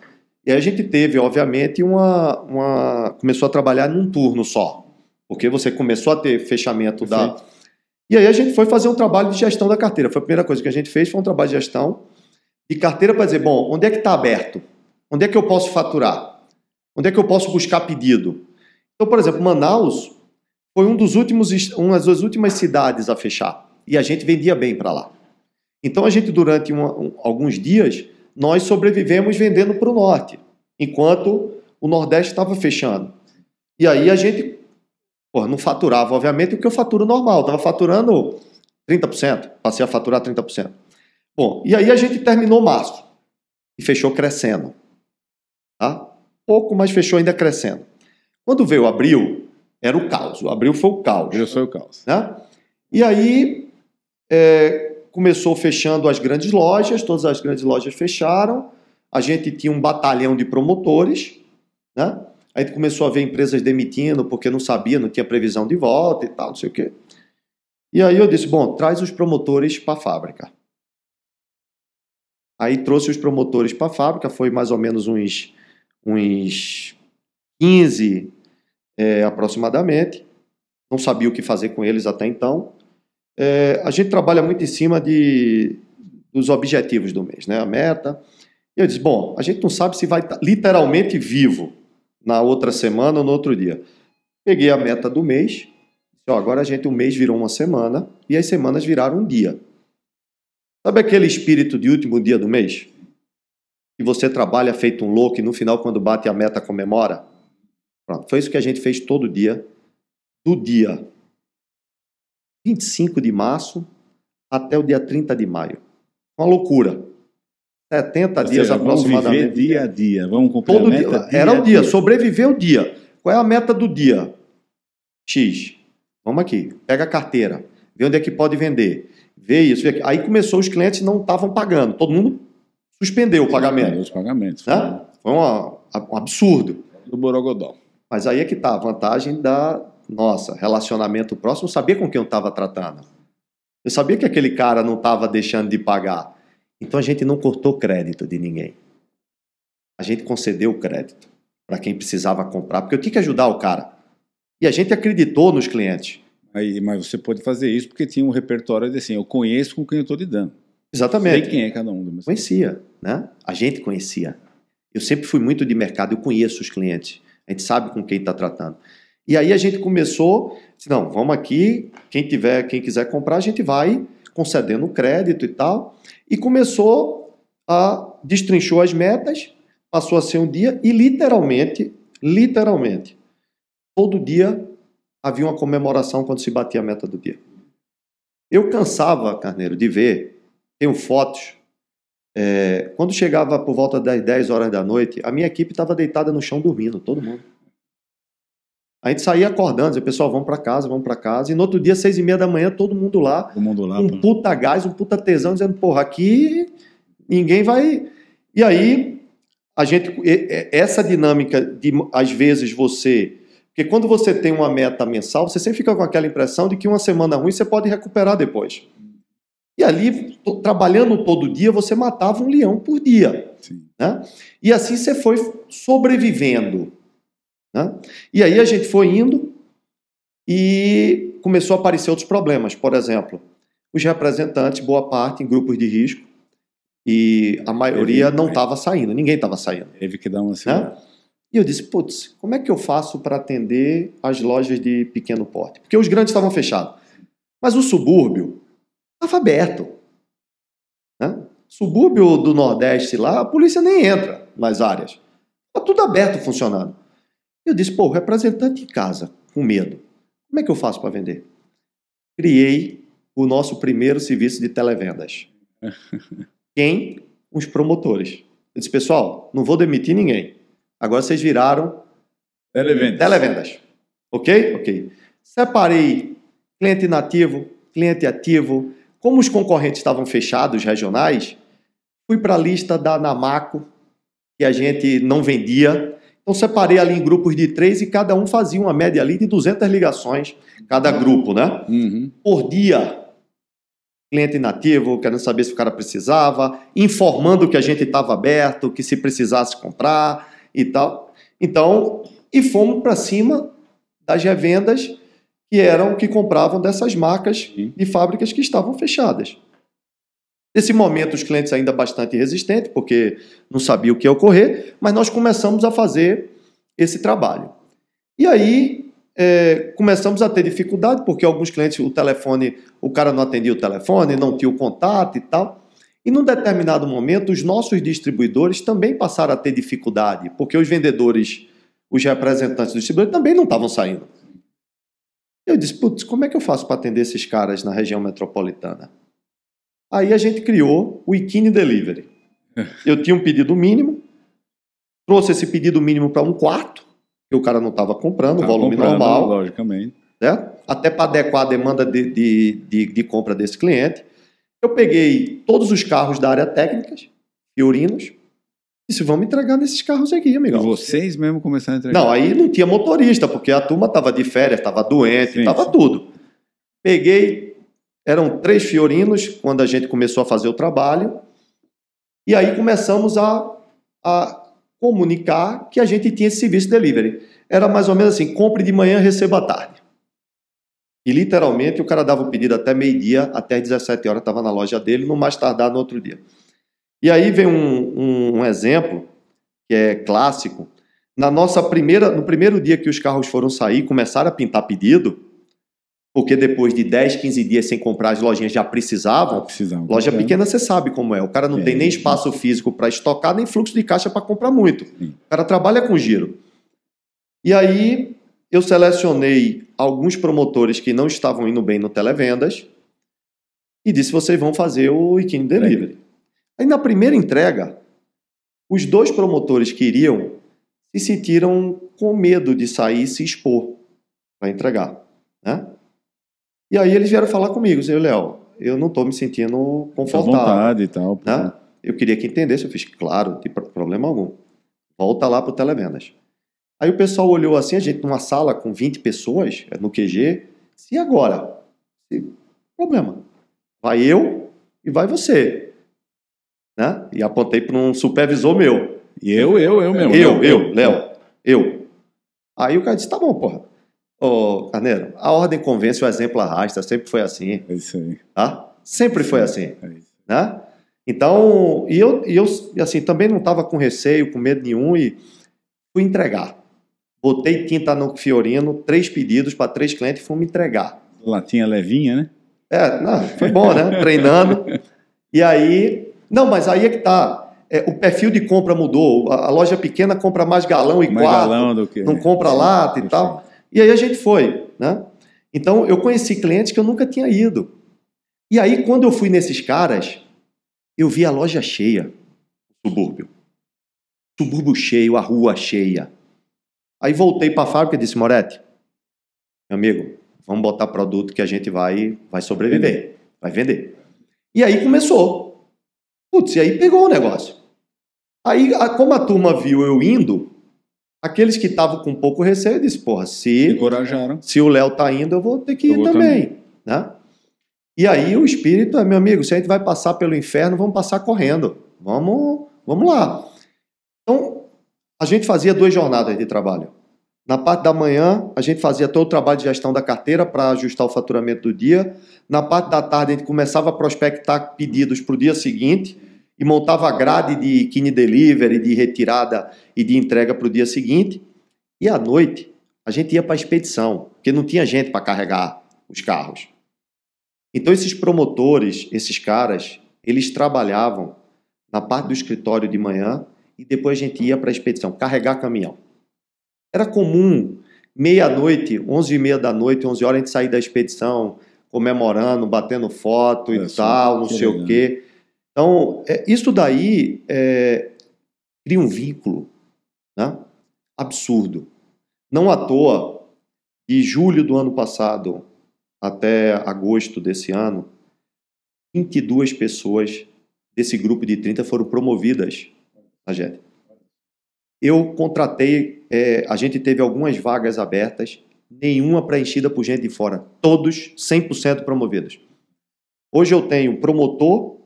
E aí a gente teve, obviamente, uma, uma. Começou a trabalhar num turno só. Porque você começou a ter fechamento Perfeito. da. E aí a gente foi fazer um trabalho de gestão da carteira. Foi a primeira coisa que a gente fez, foi um trabalho de gestão de carteira para dizer, bom, onde é que está aberto? Onde é que eu posso faturar? Onde é que eu posso buscar pedido? Então, por exemplo, Manaus foi um dos últimos, uma das últimas cidades a fechar. E a gente vendia bem para lá. Então, a gente, durante uma, um, alguns dias, nós sobrevivemos vendendo para o norte, enquanto o Nordeste estava fechando. E aí a gente pô, não faturava, obviamente, o que eu faturo normal, estava faturando 30%, passei a faturar 30%. Bom, e aí a gente terminou março e fechou crescendo. Tá? Pouco, mas fechou ainda crescendo. Quando veio abril, era o caos. O abril foi o caos. Abril foi o caos. Né? E aí, é, começou fechando as grandes lojas, todas as grandes lojas fecharam. A gente tinha um batalhão de promotores, né? A gente começou a ver empresas demitindo porque não sabia, não tinha previsão de volta e tal, não sei o quê. E aí eu disse: bom, traz os promotores para a fábrica. Aí trouxe os promotores para a fábrica, foi mais ou menos uns, uns 15 é, eh, aproximadamente. Não sabia o que fazer com eles até então é, a gente trabalha muito em cima de, dos objetivos do mês, né? A meta. E eu disse, bom, a gente não sabe se vai estar tá literalmente vivo na outra semana ou no outro dia. Peguei a meta do mês, então, agora a gente, o um mês virou uma semana e as semanas viraram um dia. Sabe aquele espírito de último dia do mês? Que você trabalha feito um louco e no final, quando bate a meta, comemora? Pronto, foi isso que a gente fez todo dia, do dia 25 de março até o dia 30 de maio. Uma loucura. 70 Ou dias seja, aproximadamente. Vamos viver dia a dia, vamos cumprir Todo meta, dia, dia, era o dia, dia, sobreviver o dia. Qual é a meta do dia? X. Vamos aqui, pega a carteira, vê onde é que pode vender, vê isso. Vê Aí começou, os clientes não estavam pagando, todo mundo suspendeu o pagamento. Os pagamentos. Né? Foi um absurdo. Do Borogodó. Mas aí é que está a vantagem da, nossa, relacionamento próximo, eu sabia com quem eu estava tratando. Eu sabia que aquele cara não estava deixando de pagar. Então a gente não cortou crédito de ninguém. A gente concedeu crédito para quem precisava comprar, porque eu tinha que ajudar o cara. E a gente acreditou nos clientes. Aí, mas você pode fazer isso porque tinha um repertório de assim, eu conheço com quem eu estou lidando. Exatamente. Sei quem é cada um. Mas... Conhecia, né? A gente conhecia. Eu sempre fui muito de mercado, eu conheço os clientes. A gente sabe com quem está tratando. E aí a gente começou, disse, não, vamos aqui, quem tiver, quem quiser comprar, a gente vai concedendo crédito e tal. E começou a destrinchou as metas, passou a ser um dia e literalmente, literalmente, todo dia havia uma comemoração quando se batia a meta do dia. Eu cansava, Carneiro, de ver, tenho fotos, é, quando chegava por volta das 10 horas da noite, a minha equipe estava deitada no chão dormindo, todo mundo. A gente saía acordando, dizia, pessoal, vamos para casa, vamos para casa. E no outro dia, seis e meia da manhã, todo mundo lá, todo mundo lá um pô. puta gás, um puta tesão, dizendo, porra, aqui ninguém vai... E aí, a gente, essa dinâmica de, às vezes, você... Porque quando você tem uma meta mensal, você sempre fica com aquela impressão de que uma semana ruim você pode recuperar depois. E ali, trabalhando todo dia, você matava um leão por dia. Sim. Né? E assim você foi sobrevivendo. Né? E aí a gente foi indo e começou a aparecer outros problemas. Por exemplo, os representantes, boa parte em grupos de risco, e a maioria Teve, não estava saindo, ninguém estava saindo. Teve que dar uma assim. Né? E eu disse, putz, como é que eu faço para atender as lojas de pequeno porte? Porque os grandes estavam fechados. Mas o subúrbio estava aberto. Né? Subúrbio do Nordeste lá, a polícia nem entra nas áreas. Está tudo aberto funcionando. Eu disse, pô, representante em casa, com medo. Como é que eu faço para vender? Criei o nosso primeiro serviço de televendas. Quem? Os promotores. Eu disse, pessoal, não vou demitir ninguém. Agora vocês viraram televendas. televendas. Ok? Ok. Separei cliente nativo, cliente ativo. Como os concorrentes estavam fechados, regionais, fui para a lista da Namaco, que a gente não vendia, então separei ali em grupos de três e cada um fazia uma média ali de 200 ligações, cada uhum. grupo, né? Uhum. Por dia, cliente nativo, querendo saber se o cara precisava, informando que a gente estava aberto, que se precisasse comprar e tal. Então, e fomos para cima das revendas que eram que compravam dessas marcas de fábricas que estavam fechadas. Nesse momento, os clientes ainda bastante resistentes, porque não sabiam o que ia ocorrer, mas nós começamos a fazer esse trabalho. E aí é, começamos a ter dificuldade, porque alguns clientes, o telefone, o cara não atendia o telefone, não tinha o contato e tal. E num determinado momento, os nossos distribuidores também passaram a ter dificuldade, porque os vendedores, os representantes dos distribuidores também não estavam saindo. Eu disse, putz, como é que eu faço para atender esses caras na região metropolitana? Aí a gente criou o Ikine Delivery. Eu tinha um pedido mínimo, trouxe esse pedido mínimo para um quarto, que o cara não estava comprando, volume comprando, normal. Logicamente. Certo? Até para adequar a demanda de, de, de, de, compra desse cliente. Eu peguei todos os carros da área técnica, fiorinos, disse, vamos entregar nesses carros aqui, amigão. E vocês mesmo começaram a entregar? Não, aí não tinha motorista, porque a turma estava de férias, estava doente, estava tudo. Peguei eram três fiorinos quando a gente começou a fazer o trabalho. E aí começamos a, a comunicar que a gente tinha esse serviço delivery. Era mais ou menos assim: compre de manhã, receba à tarde. E literalmente o cara dava o pedido até meio-dia, até 17 horas estava na loja dele, no mais tardar no outro dia. E aí vem um, um, um exemplo que é clássico. Na nossa primeira, no primeiro dia que os carros foram sair, começaram a pintar pedido, porque depois de 10, 15 dias sem comprar, as lojinhas já precisavam. precisavam Loja comprar. É. pequena, você sabe como é. O cara não é, tem nem é. espaço físico para estocar, nem fluxo de caixa para comprar muito. Sim. O cara trabalha com giro. E aí, eu selecionei alguns promotores que não estavam indo bem no televendas e disse: vocês vão fazer o Ikini Delivery. Aí, na primeira entrega, os dois promotores que iriam se sentiram com medo de sair e se expor para entregar. Né? E aí eles vieram falar comigo, eu, assim, Léo, eu não estou me sentindo confortável. vontade e tal. Né? Eu queria que entendesse, eu fiz, claro, não tem problema algum. Volta lá para o Televendas. Aí o pessoal olhou assim, a gente numa sala com 20 pessoas, é no QG, e agora? E, problema. Vai eu e vai você. Né? E apontei para um supervisor meu. E eu, eu, eu mesmo. Eu, eu, é. Léo, eu. Aí o cara disse, tá bom, porra. Ô, oh, Carneiro, a ordem convence, o exemplo arrasta, sempre foi assim. É isso aí. Tá? Sempre foi assim. É isso. Né? Então, e eu, e eu assim, também não estava com receio, com medo nenhum e fui entregar. Botei tinta no Fiorino, três pedidos para três clientes e fui me entregar. Latinha levinha, né? É, não, foi bom, né? Treinando. E aí. Não, mas aí é que tá. É, o perfil de compra mudou. A, a, loja pequena compra mais galão e mais quarto. Galão do que, não compra lata e tal. E aí a gente foi, né? Então eu conheci clientes que eu nunca tinha ido. E aí quando eu fui nesses caras, eu vi a loja cheia, o subúrbio. Subúrbio cheio, a rua cheia. Aí voltei para a fábrica e disse: Moretti, meu amigo, vamos botar produto que a gente vai, vai sobreviver, vai vender. E aí começou. Putz, e aí pegou o negócio. Aí, como a turma viu eu indo, Aqueles que estavam com pouco receio disse, porra, se, se o Léo tá indo, eu vou ter que eu ir também, também, né? E aí o espírito é, meu amigo, se a gente vai passar pelo inferno, vamos passar correndo. Vamos, vamos lá. Então, a gente fazia duas jornadas de trabalho. Na parte da manhã, a gente fazia todo o trabalho de gestão da carteira para ajustar o faturamento do dia. Na parte da tarde, a gente começava a prospectar pedidos para o dia seguinte e montava a grade de kine delivery, de retirada e de entrega para o dia seguinte. E à noite a gente ia para a expedição, porque não tinha gente para carregar os carros. Então esses promotores, esses caras, eles trabalhavam na parte do escritório de manhã e depois a gente ia para a expedição, carregar caminhão. Era comum, meia-noite, onze e meia da noite, onze horas, a gente sair da expedição comemorando, batendo foto e é, tal, não sei o quê. Então, é, isso daí é, cria um vínculo né? absurdo. Não à toa, de julho do ano passado até agosto desse ano, 22 pessoas desse grupo de 30 foram promovidas na JED. Eu contratei, é, a gente teve algumas vagas abertas, nenhuma preenchida por gente de fora, todos 100% promovidos. Hoje eu tenho promotor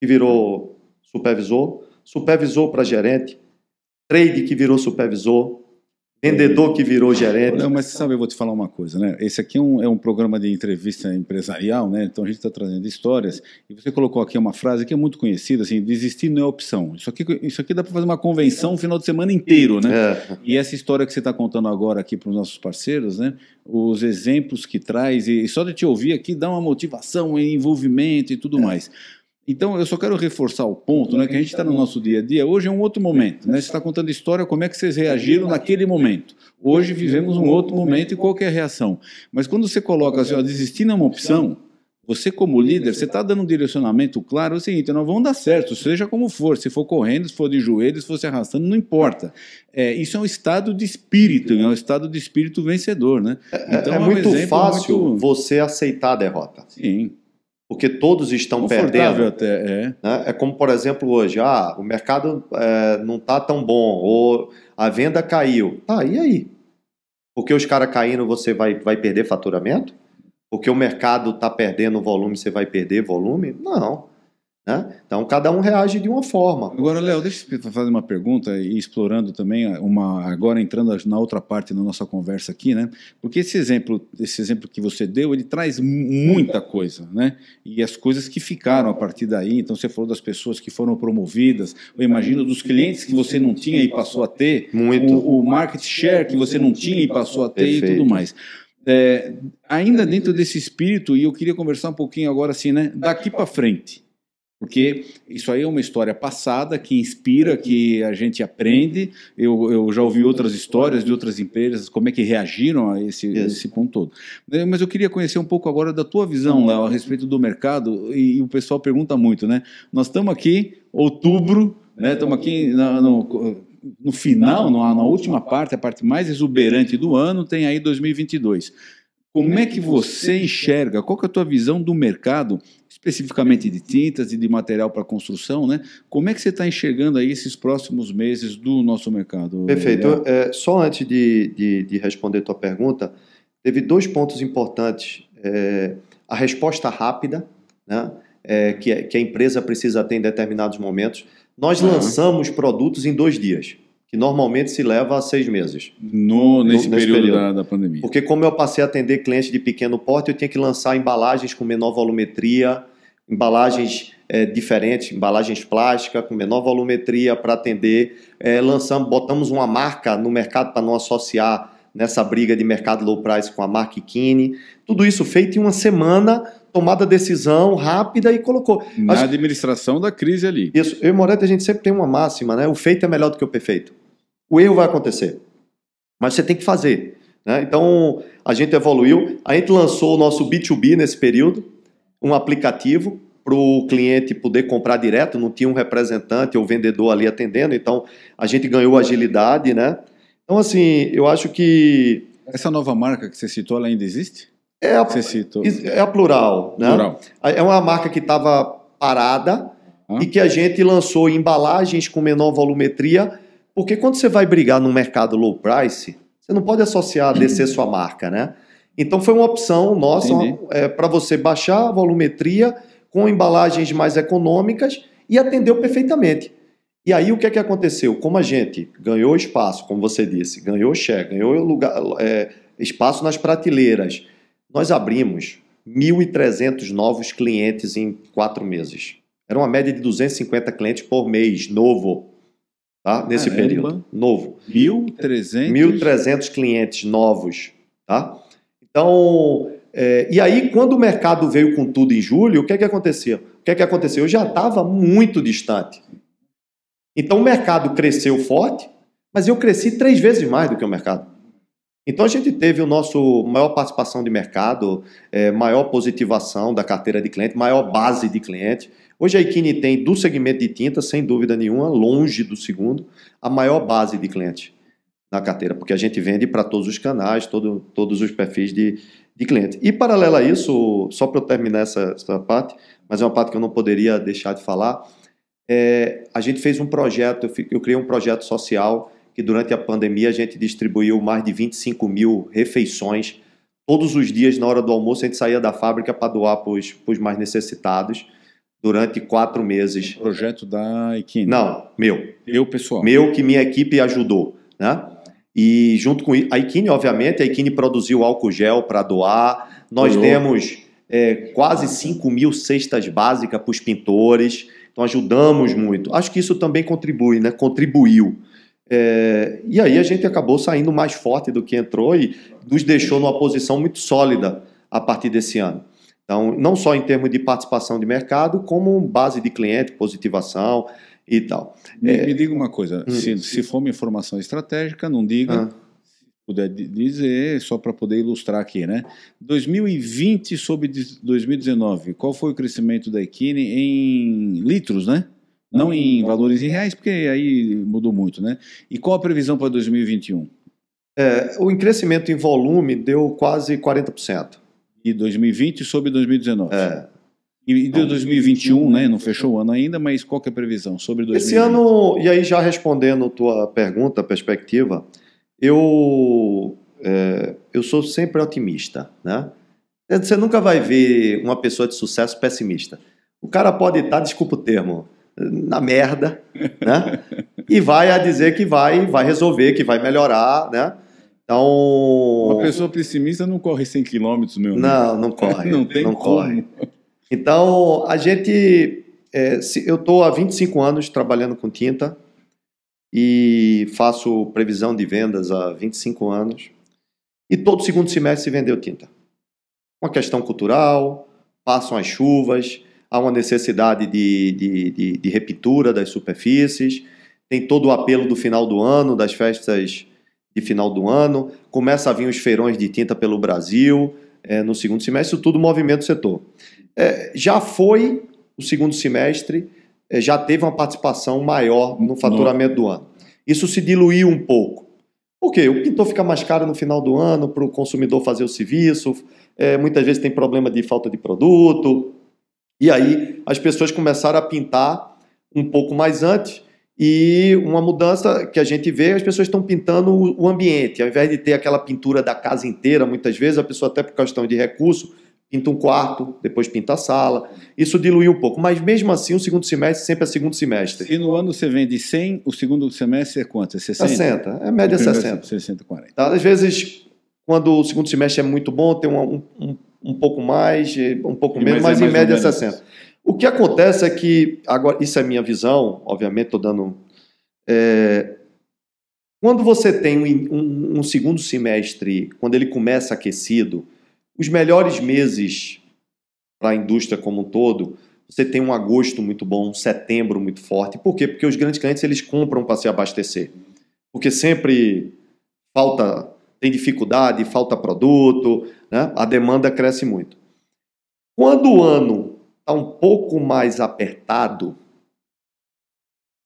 que virou supervisor, supervisor para gerente, trade que virou supervisor, vendedor que virou gerente. Não, mas você sabe, eu vou te falar uma coisa, né? Esse aqui é um, é um programa de entrevista empresarial, né? Então a gente está trazendo histórias. E você colocou aqui uma frase que é muito conhecida, assim, desistir não é opção. Isso aqui, isso aqui dá para fazer uma convenção o final de semana inteiro, né? É. E essa história que você está contando agora aqui para os nossos parceiros, né? Os exemplos que traz, e só de te ouvir aqui dá uma motivação, envolvimento e tudo é. mais. Então, eu só quero reforçar o ponto, né, que a gente está no nosso dia a dia. Hoje é um outro momento, né? Você está contando história, como é que vocês reagiram naquele momento? Hoje vivemos um outro momento e qual é a reação? Mas quando você coloca assim, ó, desistir é uma opção, você como líder, você está dando um direcionamento claro, é o seguinte, não vão dar certo, seja como for, se for correndo, se for de joelhos, se for se arrastando, não importa. É, isso é um estado de espírito, né? é um estado de espírito vencedor, né? É, então, é, é muito um fácil muito... você aceitar a derrota. Sim porque todos estão perdendo. Até, é. Né? é como, por exemplo, hoje, ah, o mercado é, não está tão bom, ou a venda caiu. Tá, ah, e aí? Porque os caras caindo, você vai, vai perder faturamento? Porque o mercado está perdendo volume, você vai perder volume? Não. Né? Então, cada um reage de uma forma. Agora, Léo, deixa eu fazer uma pergunta e explorando também, uma, agora entrando na outra parte da nossa conversa aqui, né? Porque esse exemplo, esse exemplo que você deu, ele traz muita coisa, né? E as coisas que ficaram a partir daí. Então, você falou das pessoas que foram promovidas, eu imagino dos clientes que você não tinha e passou a ter, Muito. O, o market share que você não tinha e passou a ter Perfeito. e tudo mais. É, ainda dentro desse espírito, e eu queria conversar um pouquinho agora assim, né? Daqui para frente porque isso aí é uma história passada que inspira, que a gente aprende. Eu, eu já ouvi outras histórias de outras empresas, como é que reagiram a esse, Sim. esse ponto todo. Eh, mas eu queria conhecer um pouco agora da tua visão, Léo, a respeito do mercado. E, e o pessoal pergunta muito, né? Nós estamos aqui, outubro, né? Estamos aqui na, no, no final, na, na última parte, a parte mais exuberante do ano, tem aí 2022. Como é que você enxerga? Qual que é a tua visão do mercado especificamente de tintas e de material para construção, né? Como é que você está enxergando aí esses próximos meses do nosso mercado? Perfeito. É, só antes de, de, de, responder tua pergunta, teve dois pontos importantes. É, a resposta rápida, né? É, que, é, que a empresa precisa ter em determinados momentos. Nós uhum. lançamos produtos em dois dias que normalmente se leva a seis meses. No, nesse, no, nesse período, período. Da, da, pandemia. Porque como eu passei a atender clientes de pequeno porte, eu tinha que lançar embalagens com menor volumetria, embalagens é, diferentes, embalagens plásticas com menor volumetria para atender. É, lançamos, botamos uma marca no mercado para não associar nessa briga de mercado low price com a marca Kini. Tudo isso feito em uma semana tomada decisão rápida e colocou. Na Acho... administração da crise ali. Isso. Eu e Moretti, a gente sempre tem uma máxima, né? O feito é melhor do que o perfeito. O erro vai acontecer, mas você tem que fazer. Né? Então, a gente evoluiu. A gente lançou o nosso B2B nesse período, um aplicativo para o cliente poder comprar direto, não tinha um representante ou vendedor ali atendendo, então a gente ganhou agilidade, né? Então, assim, eu acho que... Essa nova marca que você citou, ela ainda existe? É a, é a plural, né? Plural. É uma marca que estava parada e que a gente lançou embalagens com menor volumetria, porque quando você vai brigar no mercado low price, você não pode associar a descer sua marca, né? Então foi uma opção nossa é, para você baixar a volumetria com embalagens mais econômicas e atendeu perfeitamente. E aí o que é que aconteceu? Como a gente ganhou espaço, como você disse, ganhou share, ganhou lugar, é, espaço nas prateleiras, nós abrimos 1.300 novos clientes em quatro meses. Era uma média de 250 clientes por mês, novo, tá? Nesse Caramba. período, novo. 1.300? 1.300 clientes novos, tá? Então, é, e aí quando o mercado veio com tudo em julho, o que é que aconteceu? O que é que aconteceu? Eu já estava muito distante. Então o mercado cresceu forte, mas eu cresci três vezes mais do que o mercado. Então a gente teve o nosso maior participação de mercado, é, maior positivação da carteira de cliente, maior base de cliente. Hoje a Ikine tem, do segmento de tinta, sem dúvida nenhuma, longe do segundo, a maior base de cliente na carteira, porque a gente vende para todos os canais, todo, todos os perfis de, de cliente. E paralelo a isso, só para eu terminar essa, essa parte, mas é uma parte que eu não poderia deixar de falar, é, a gente fez um projeto, eu, eu criei um projeto social que durante a pandemia a gente distribuiu mais de 25 mil refeições. Todos os dias, na hora do almoço, a gente saía da fábrica para doar para os mais necessitados durante quatro meses. projeto da Equine? Não, meu. Eu, pessoal. Meu, que minha equipe ajudou, né? E junto com a Equine, obviamente, a Equine produziu álcool gel para doar. Nós Olhou. é, quase 5 mil cestas básicas para os pintores. Então ajudamos muito. Acho que isso também contribui, né? Contribuiu. É, e aí a gente acabou saindo mais forte do que entrou e nos deixou numa posição muito sólida a partir desse ano. Então, não só em termos de participação de mercado, como base de cliente, positivação e tal. Me, é, me diga uma coisa, hum, se, se, for uma informação estratégica, não diga, ah. se puder dizer, só para poder ilustrar aqui, né? 2020 sobre 2019, qual foi o crescimento da Equine em litros, né? Não em valores em reais, porque aí mudou muito, né? E qual a previsão para 2021? É, o crescimento em volume deu quase 40%. E 2020 sobre 2019. É. E deu 2021, né? Não fechou o ano ainda, mas qual que é a previsão sobre 2021? Esse ano, e aí já respondendo tua pergunta, perspectiva, eu, é, eu sou sempre otimista, né? Você nunca vai ver uma pessoa de sucesso pessimista. O cara pode estar, desculpa o termo, na merda, né? E vai a dizer que vai, vai resolver, que vai melhorar, né? Então. Uma pessoa pessimista não corre 100 quilômetros, meu amigo. Não, não corre. não tem não como. Corre. Então, a gente. É, eu estou há 25 anos trabalhando com tinta e faço previsão de vendas há 25 anos. E todo segundo semestre se vendeu tinta. Uma questão cultural, passam as chuvas, há uma necessidade de, de, de, de das superfícies, tem todo o apelo do final do ano, das festas de final do ano, começa a vir os feirões de tinta pelo Brasil é, no segundo semestre, isso tudo movimento setor. É, já foi o segundo semestre, é, já teve uma participação maior no faturamento do ano. Isso se diluiu um pouco. Por quê? O pintor fica mais caro no final do ano para o consumidor fazer o serviço, é, muitas vezes tem problema de falta de produto, e aí as pessoas começaram a pintar um pouco mais antes e uma mudança que a gente vê, as pessoas estão pintando o ambiente. Ao invés de ter aquela pintura da casa inteira, muitas vezes a pessoa até por questão de recurso, pinta um quarto, depois pinta a sala. Isso diluiu um pouco, mas mesmo assim o segundo semestre sempre é segundo semestre. E no ano você vende 100, o segundo semestre é quanto? É 60? 60, é média 60. 60, 40. Tá? Às vezes quando o segundo semestre é muito bom, tem um, um, um pouco mais, eh, um pouco e menos, mas, é em média é 60. O que acontece é que, agora, isso é minha visão, obviamente, estou dando. É, quando você tem um, um, segundo semestre, quando ele começa aquecido, os melhores meses para a indústria como um todo, você tem um agosto muito bom, um setembro muito forte. Por quê? Porque os grandes clientes eles compram para se abastecer. Porque sempre falta tem dificuldade, falta produto, né? a demanda cresce muito. Quando o ano está um pouco mais apertado,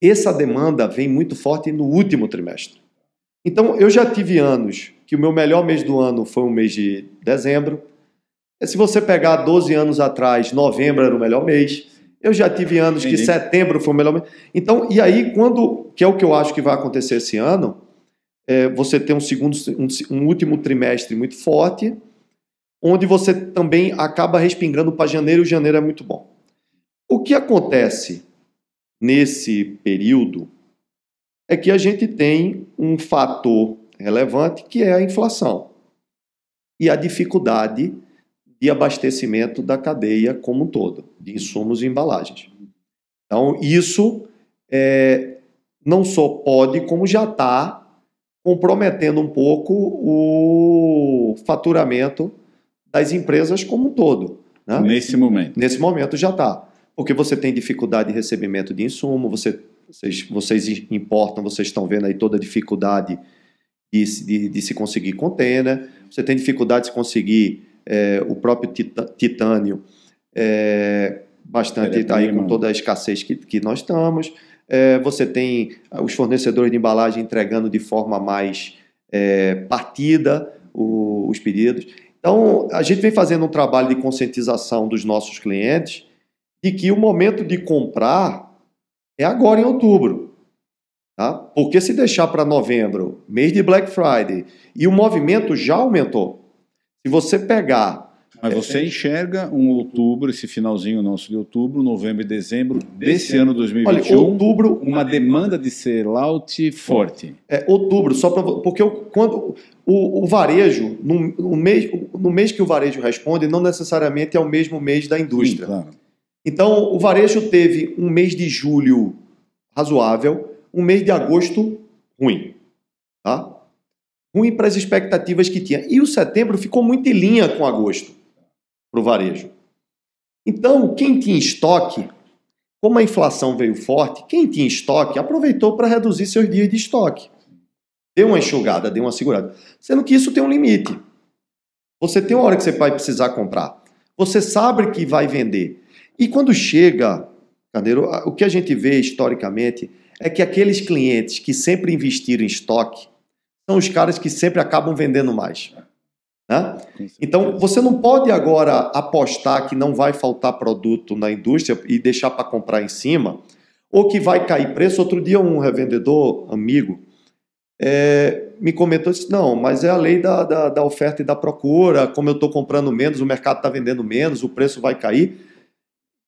essa demanda vem muito forte no último trimestre. Então, eu já tive anos que o meu melhor mês do ano foi o mês de dezembro. Se você pegar 12 anos atrás, novembro era o melhor mês. Eu já tive anos Entendi. que setembro foi o melhor mês. Então, e aí, quando, que é o que eu acho que vai acontecer esse ano, é, você ter um segundo, um, um último trimestre muito forte, onde você também acaba respingando para janeiro, e janeiro é muito bom. O que acontece nesse período é que a gente tem um fator relevante que é a inflação e a dificuldade de abastecimento da cadeia como um todo, de insumos e embalagens. Então, isso é, não só pode, como já está comprometendo um pouco o faturamento das empresas como um todo. Né? Nesse momento. Nesse momento já está. Porque você tem dificuldade de recebimento de insumo, você, vocês, vocês importam, vocês estão vendo aí toda a dificuldade de, de, de se conseguir contêiner, você tem dificuldade de se conseguir é, o próprio titânio é, bastante está aí com toda a escassez que, que nós estamos é, você tem ah, os fornecedores de embalagem entregando de forma mais é, partida o, os pedidos. Então, a gente vem fazendo um trabalho de conscientização dos nossos clientes de que o momento de comprar é agora em outubro. Tá? Porque se deixar para novembro, mês de Black Friday, e o movimento já aumentou. Se você pegar mas é, você é. enxerga um outubro, esse finalzinho nosso de outubro, novembro e dezembro desse ano 2021, Olha, outubro, uma demanda de sellout forte. É, outubro, só para porque eu, quando o, o varejo no, no, mês no mês que o varejo responde não necessariamente é o mesmo mês da indústria. Sim, claro. Então, o varejo teve um mês de julho razoável, um mês de agosto ruim, tá? Ruim para as expectativas que tinha. E o setembro ficou muito em linha com agosto para o varejo. Então, quem tinha estoque, como a inflação veio forte, quem tinha estoque aproveitou para reduzir seus dias de estoque. Deu uma enxugada, deu uma segurada. Sendo que isso tem um limite. Você tem uma hora que você vai precisar comprar. Você sabe que vai vender. E quando chega, Carneiro, o que a gente vê historicamente é que aqueles clientes que sempre investiram em estoque são os caras que sempre acabam vendendo mais. Né? Então, você não pode agora apostar que não vai faltar produto na indústria e deixar para comprar em cima, ou que vai cair preço. Outro dia, um revendedor amigo é, me comentou: disse, não, mas é a lei da, da, da oferta e da procura. Como eu estou comprando menos, o mercado está vendendo menos, o preço vai cair.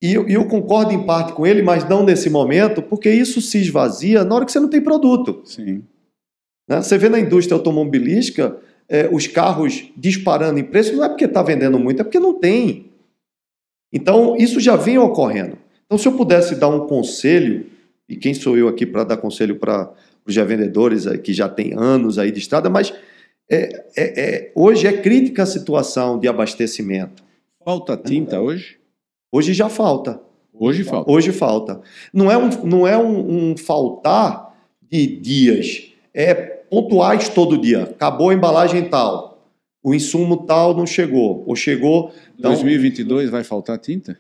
E eu, eu concordo em parte com ele, mas não nesse momento, porque isso se esvazia na hora que você não tem produto. Sim. Né? Você vê na indústria automobilística é, os carros disparando em preço, não é porque está vendendo muito, é porque não tem. Então, isso já vem ocorrendo. Então, se eu pudesse dar um conselho, e quem sou eu aqui para dar conselho para os vendedores que já têm anos aí de estrada, mas é, é, é, hoje é crítica a situação de abastecimento. Falta tinta hoje? Hoje já falta. Hoje falta. Hoje falta. Não é um, não é um, um faltar de dias, é pontuais todo dia. Acabou a embalagem tal, o insumo tal não chegou, ou chegou... Então, 2022 vai faltar tinta?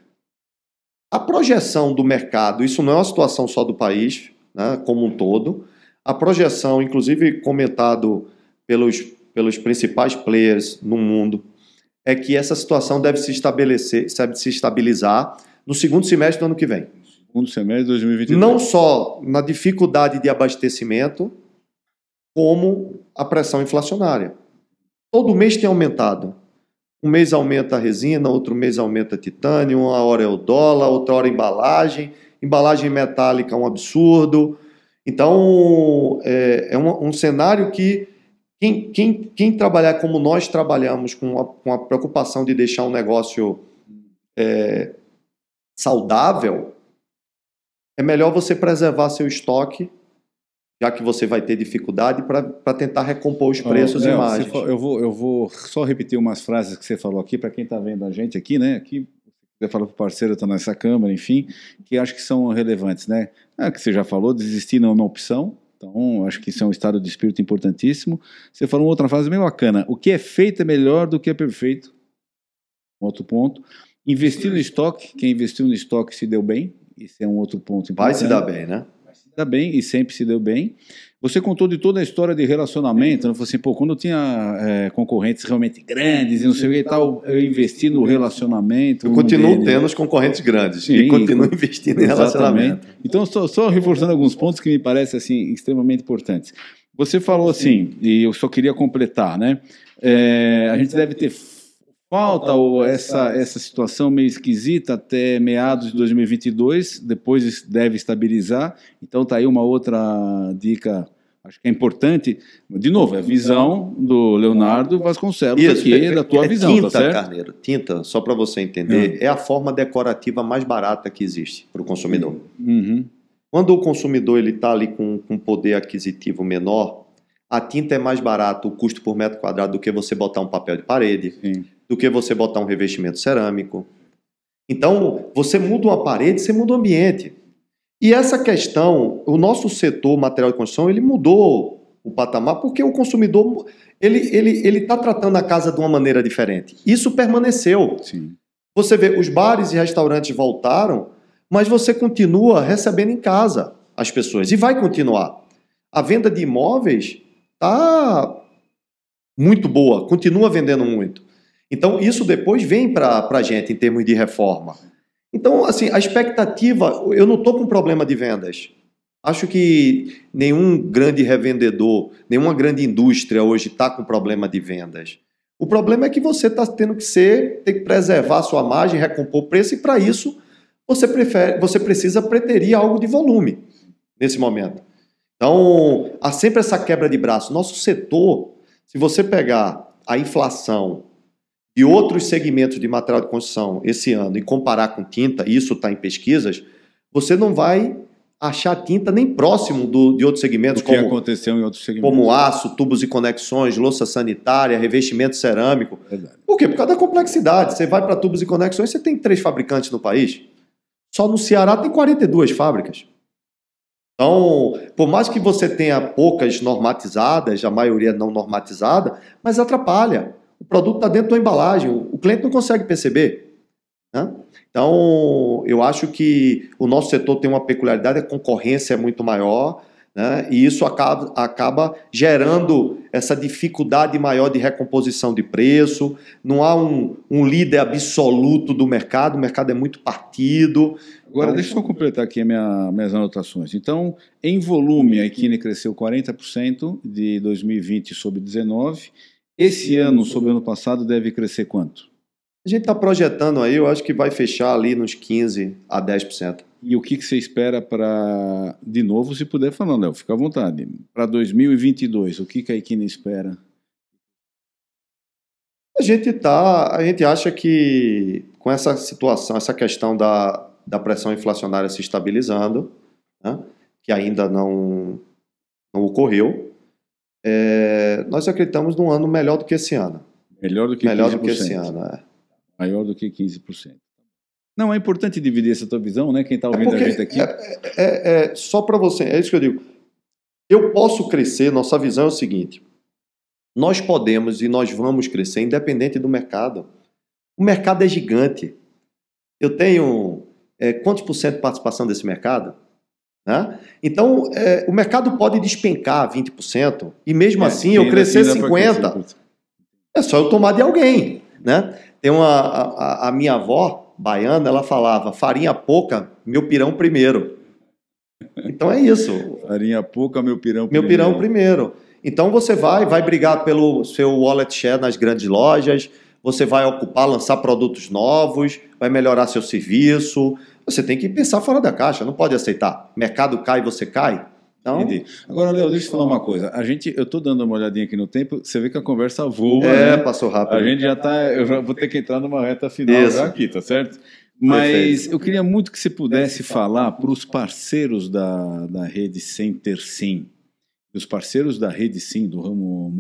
A projeção do mercado, isso não é uma situação só do país, né, como um todo. A projeção, inclusive comentado pelos, pelos principais players no mundo, é que essa situação deve se estabelecer, deve se estabilizar no segundo semestre do ano que vem. Segundo semestre de 2022. Não só na dificuldade de abastecimento, como a pressão inflacionária. Todo mês tem aumentado. Um mês aumenta a resina, outro mês aumenta titânio, uma hora é o dólar, outra hora embalagem, embalagem metálica é um absurdo. Então, é, é um, um, cenário que quem, quem, quem, trabalhar como nós trabalhamos, com a, com a preocupação de deixar um negócio é, saudável, é melhor você preservar seu estoque já que você vai ter dificuldade para tentar recompor os preços oh, e é, margens. For, eu, vou, eu vou só repetir umas frases que você falou aqui, para quem está vendo a gente aqui, né? Aqui, você falou para o parceiro, está nessa câmara, enfim, que acho que são relevantes, né? Ah, que você já falou, desistir não é uma opção, então, acho que isso é um estado de espírito importantíssimo. Você falou outra frase bem bacana. O que é feito é melhor do que é perfeito. Um outro ponto. Investir no estoque. Quem investiu no estoque se deu bem. Esse é um outro ponto importante. Vai se dar bem, né? dá tá bem e sempre se deu bem. Você contou de toda a história de relacionamento, não né? foi assim, pô, quando eu tinha é, concorrentes realmente grandes e não sei o que tal, eu investi no relacionamento. Eu continuo um né? tendo os concorrentes grandes Sim, e continuo investindo em relacionamento. Então, só, só reforçando alguns pontos que me parecem assim, extremamente importantes. Você falou assim, e eu só queria completar, né? É, a gente deve ter falta ou essa, essa situação meio esquisita até meados de 2022, depois deve estabilizar. Então tá aí uma outra dica, acho que é importante. De novo, é a visão do Leonardo Vasconcelos Isso, aqui, é, da é, tua é visão, tá tinta, tá certo? Carneiro, tinta, só para você entender, hum. é. a forma decorativa mais barata que existe para o consumidor. Uhum. Quando o consumidor ele está ali com um poder aquisitivo menor, a tinta é mais barato o custo por metro quadrado do que você botar um papel de parede, Sim. do que você botar um revestimento cerâmico. Então, você muda uma parede, você muda o ambiente. E essa questão, o nosso setor material de construção, ele mudou o patamar porque o consumidor ele está ele, ele tá tratando a casa de uma maneira diferente. Isso permaneceu. Sim. Você vê, os bares e restaurantes voltaram, mas você continua recebendo em casa as pessoas e vai continuar. A venda de imóveis tá muito boa, continua vendendo muito. Então, isso depois vem para a gente em termos de reforma. Então, assim, a expectativa, eu não estou com problema de vendas. Acho que nenhum grande revendedor, nenhuma grande indústria hoje está com problema de vendas. O problema é que você está tendo que ser, tem que preservar a sua margem, recompor o preço, e para isso você, prefere, você precisa preterir algo de volume nesse momento. Então, há sempre essa quebra de braço. Nosso setor, se você pegar a inflação de outros segmentos de material de construção esse ano e comparar com tinta, isso está em pesquisas, você não vai achar tinta nem próximo do, de outros segmentos, o que como, aconteceu em outros segmentos. como aço, tubos e conexões, louça sanitária, revestimento cerâmico. Verdade. Por quê? Por causa da complexidade. Você vai para tubos e conexões, você tem três fabricantes no país. Só no Ceará tem 42 fábricas. Então, por mais que você tenha poucas normatizadas, a maioria não normatizada, mas atrapalha. O produto está dentro da embalagem, o cliente não consegue perceber. Né? Então, eu acho que o nosso setor tem uma peculiaridade, a concorrência é muito maior, né? e isso acaba, acaba gerando essa dificuldade maior de recomposição de preço. Não há um, um líder absoluto do mercado, o mercado é muito partido, Agora, então, deixa eu completar aqui minha, minhas anotações. Então, em volume, a Equine cresceu 40% de 2020 sobre 19. Esse ano sobre o ano passado deve crescer quanto? A gente está projetando aí, eu acho que vai fechar ali nos 15% a 10%. E o que, que você espera para, de novo, se puder falar, Léo, fica à vontade. Para 2022, o que, que a Equine espera? A gente tá, a gente acha que com essa situação, essa questão da, da pressão inflacionária se estabilizando, né, que ainda não, não ocorreu, é, nós acreditamos num ano melhor do que esse ano. Melhor do que melhor 15%. do que esse ano, é. Maior do que 15%. Não, é importante dividir essa tua visão, né? Quem está é ouvindo é porque, a gente aqui. É, é, é, é só para você, é isso que eu digo. Eu posso crescer, nossa visão é o seguinte: nós podemos e nós vamos crescer, independente do mercado. O mercado é gigante. Eu tenho é, quantos por cento de participação desse mercado? Né? Então, é, o mercado pode despencar 20%, e mesmo é, assim eu crescer 50%. É só eu tomar de alguém. Né? Tem uma, a, a, minha avó, baiana, ela falava: farinha pouca, meu pirão primeiro. Então é isso. farinha pouca, meu pirão primeiro. Meu pirão primeiro. Então você vai, vai brigar pelo seu wallet share nas grandes lojas, você vai ocupar, lançar produtos novos, vai melhorar seu serviço. Você tem que pensar fora da caixa, não pode aceitar. Mercado cai, você cai. Então, Entendi. Agora, Léo, deixa eu falar uma coisa. A gente, eu estou dando uma olhadinha aqui no tempo, você vê que a conversa voa. É, né? passou rápido. A gente já está, eu já vou ter que entrar numa reta final Isso. já aqui, tá certo? Mas eu queria muito que você pudesse falar para os parceiros da, da rede Center Sim, os parceiros da rede Sim, do ramo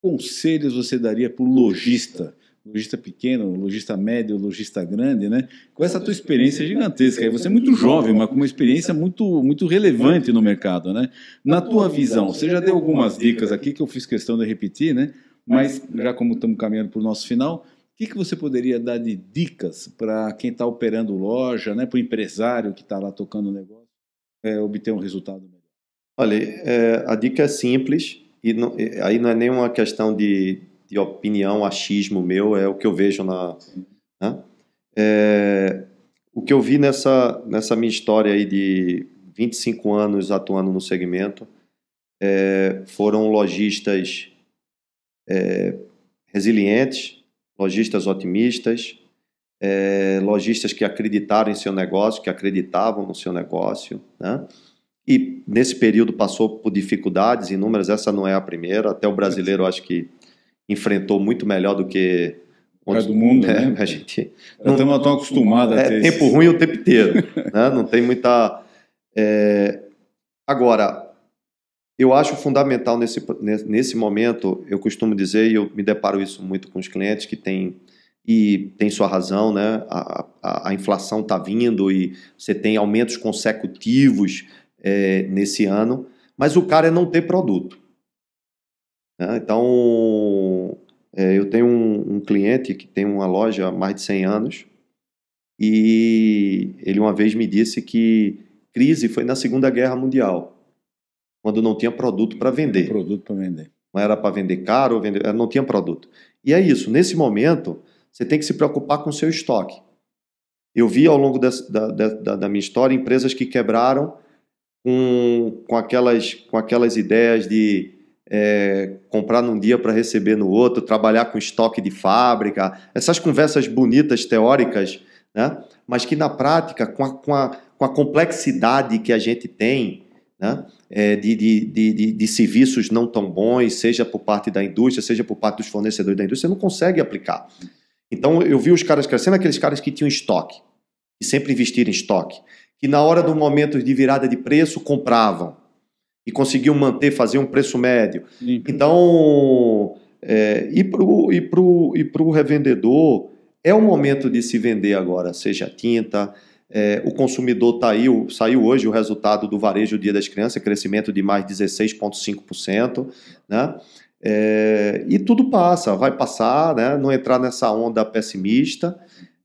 conselhos você daria para o lojista? Lojista pequeno, lojista médio, lojista grande, né? Com essa tua experiência gigantesca, aí você é muito jovem, mas com uma experiência muito, muito relevante no mercado, né? Na tua visão, você já deu algumas dicas aqui que eu fiz questão de repetir, né? Mas já como estamos caminhando para o nosso final, o que, que você poderia dar de dicas para quem está operando loja, né, para o empresário que está lá tocando o negócio, é, obter um resultado melhor? Olha, é, a dica é simples, e não, aí não é nenhuma questão de, de opinião, achismo meu, é o que eu vejo na. Né? É, o que eu vi nessa, nessa minha história aí de 25 anos atuando no segmento é, foram lojistas é, resilientes, lojistas otimistas, é, lojistas que acreditaram em seu negócio, que acreditavam no seu negócio, né? e nesse período passou por dificuldades inúmeras, essa não é a primeira, até o brasileiro acho que enfrentou muito melhor do que é do mundo, né? né? A gente não estamos tão acostumados é, a ter tempo isso. ruim o tempo inteiro, né? Não tem muita é... agora eu acho fundamental nesse, nesse momento, eu costumo dizer, e eu me deparo isso muito com os clientes que têm, e tem sua razão, né? A, a, a inflação está vindo e você tem aumentos consecutivos é, nesse ano, mas o cara é não ter produto. Né? Então, é, eu tenho um, um, cliente que tem uma loja há mais de 100 anos e ele uma vez me disse que crise foi na Segunda Guerra Mundial, quando não tinha produto para vender. Não produto para vender. Não era para vender caro, vender, não tinha produto. E é isso, nesse momento, você tem que se preocupar com o seu estoque. Eu vi ao longo da, da, da, da minha história empresas que quebraram com, com, aquelas, com aquelas ideias de é, comprar num dia para receber no outro, trabalhar com estoque de fábrica, essas conversas bonitas teóricas, né? mas que na prática, com a, com a, com a complexidade que a gente tem né? É, de, de, de, de, serviços não tão bons, seja por parte da indústria, seja por parte dos fornecedores da indústria, você não consegue aplicar. Então eu vi os caras crescendo, aqueles caras que tinham estoque, e sempre investiram em estoque que na hora do momento de virada de preço compravam e conseguiam manter, fazer um preço médio. Sim. Então, é, e para o e pro, e pro revendedor, é o momento de se vender agora, seja tinta. É, o consumidor tá aí, saiu hoje o resultado do varejo Dia das Crianças, crescimento de mais 16,5%. Né? É, e tudo passa, vai passar, né? não entrar nessa onda pessimista.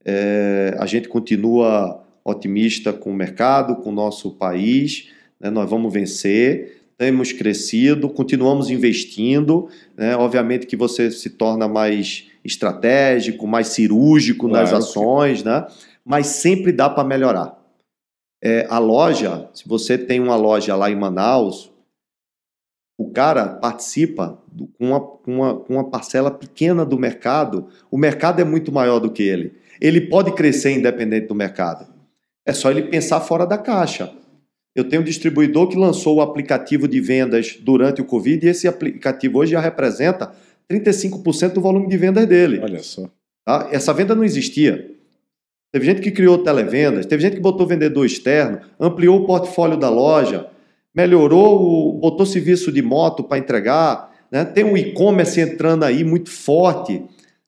É, a gente continua otimista com o mercado, com o nosso país. Né? Nós vamos vencer, temos crescido, continuamos investindo. Né? Obviamente que você se torna mais estratégico, mais cirúrgico claro, nas ações, né? mas sempre dá para melhorar. É, a loja, se você tem uma loja lá em Manaus, o cara participa com uma, uma, uma parcela pequena do mercado. O mercado é muito maior do que ele. Ele pode crescer independente do mercado. É só ele pensar fora da caixa. Eu tenho um distribuidor que lançou o aplicativo de vendas durante o Covid e esse aplicativo hoje já representa 35% do volume de vendas dele. Olha só. Tá? Essa venda não existia. Teve gente que criou televendas, teve gente que botou vendedor externo, ampliou o portfólio da loja, melhorou, o, botou serviço de moto para entregar, né? tem um e-commerce entrando aí muito forte.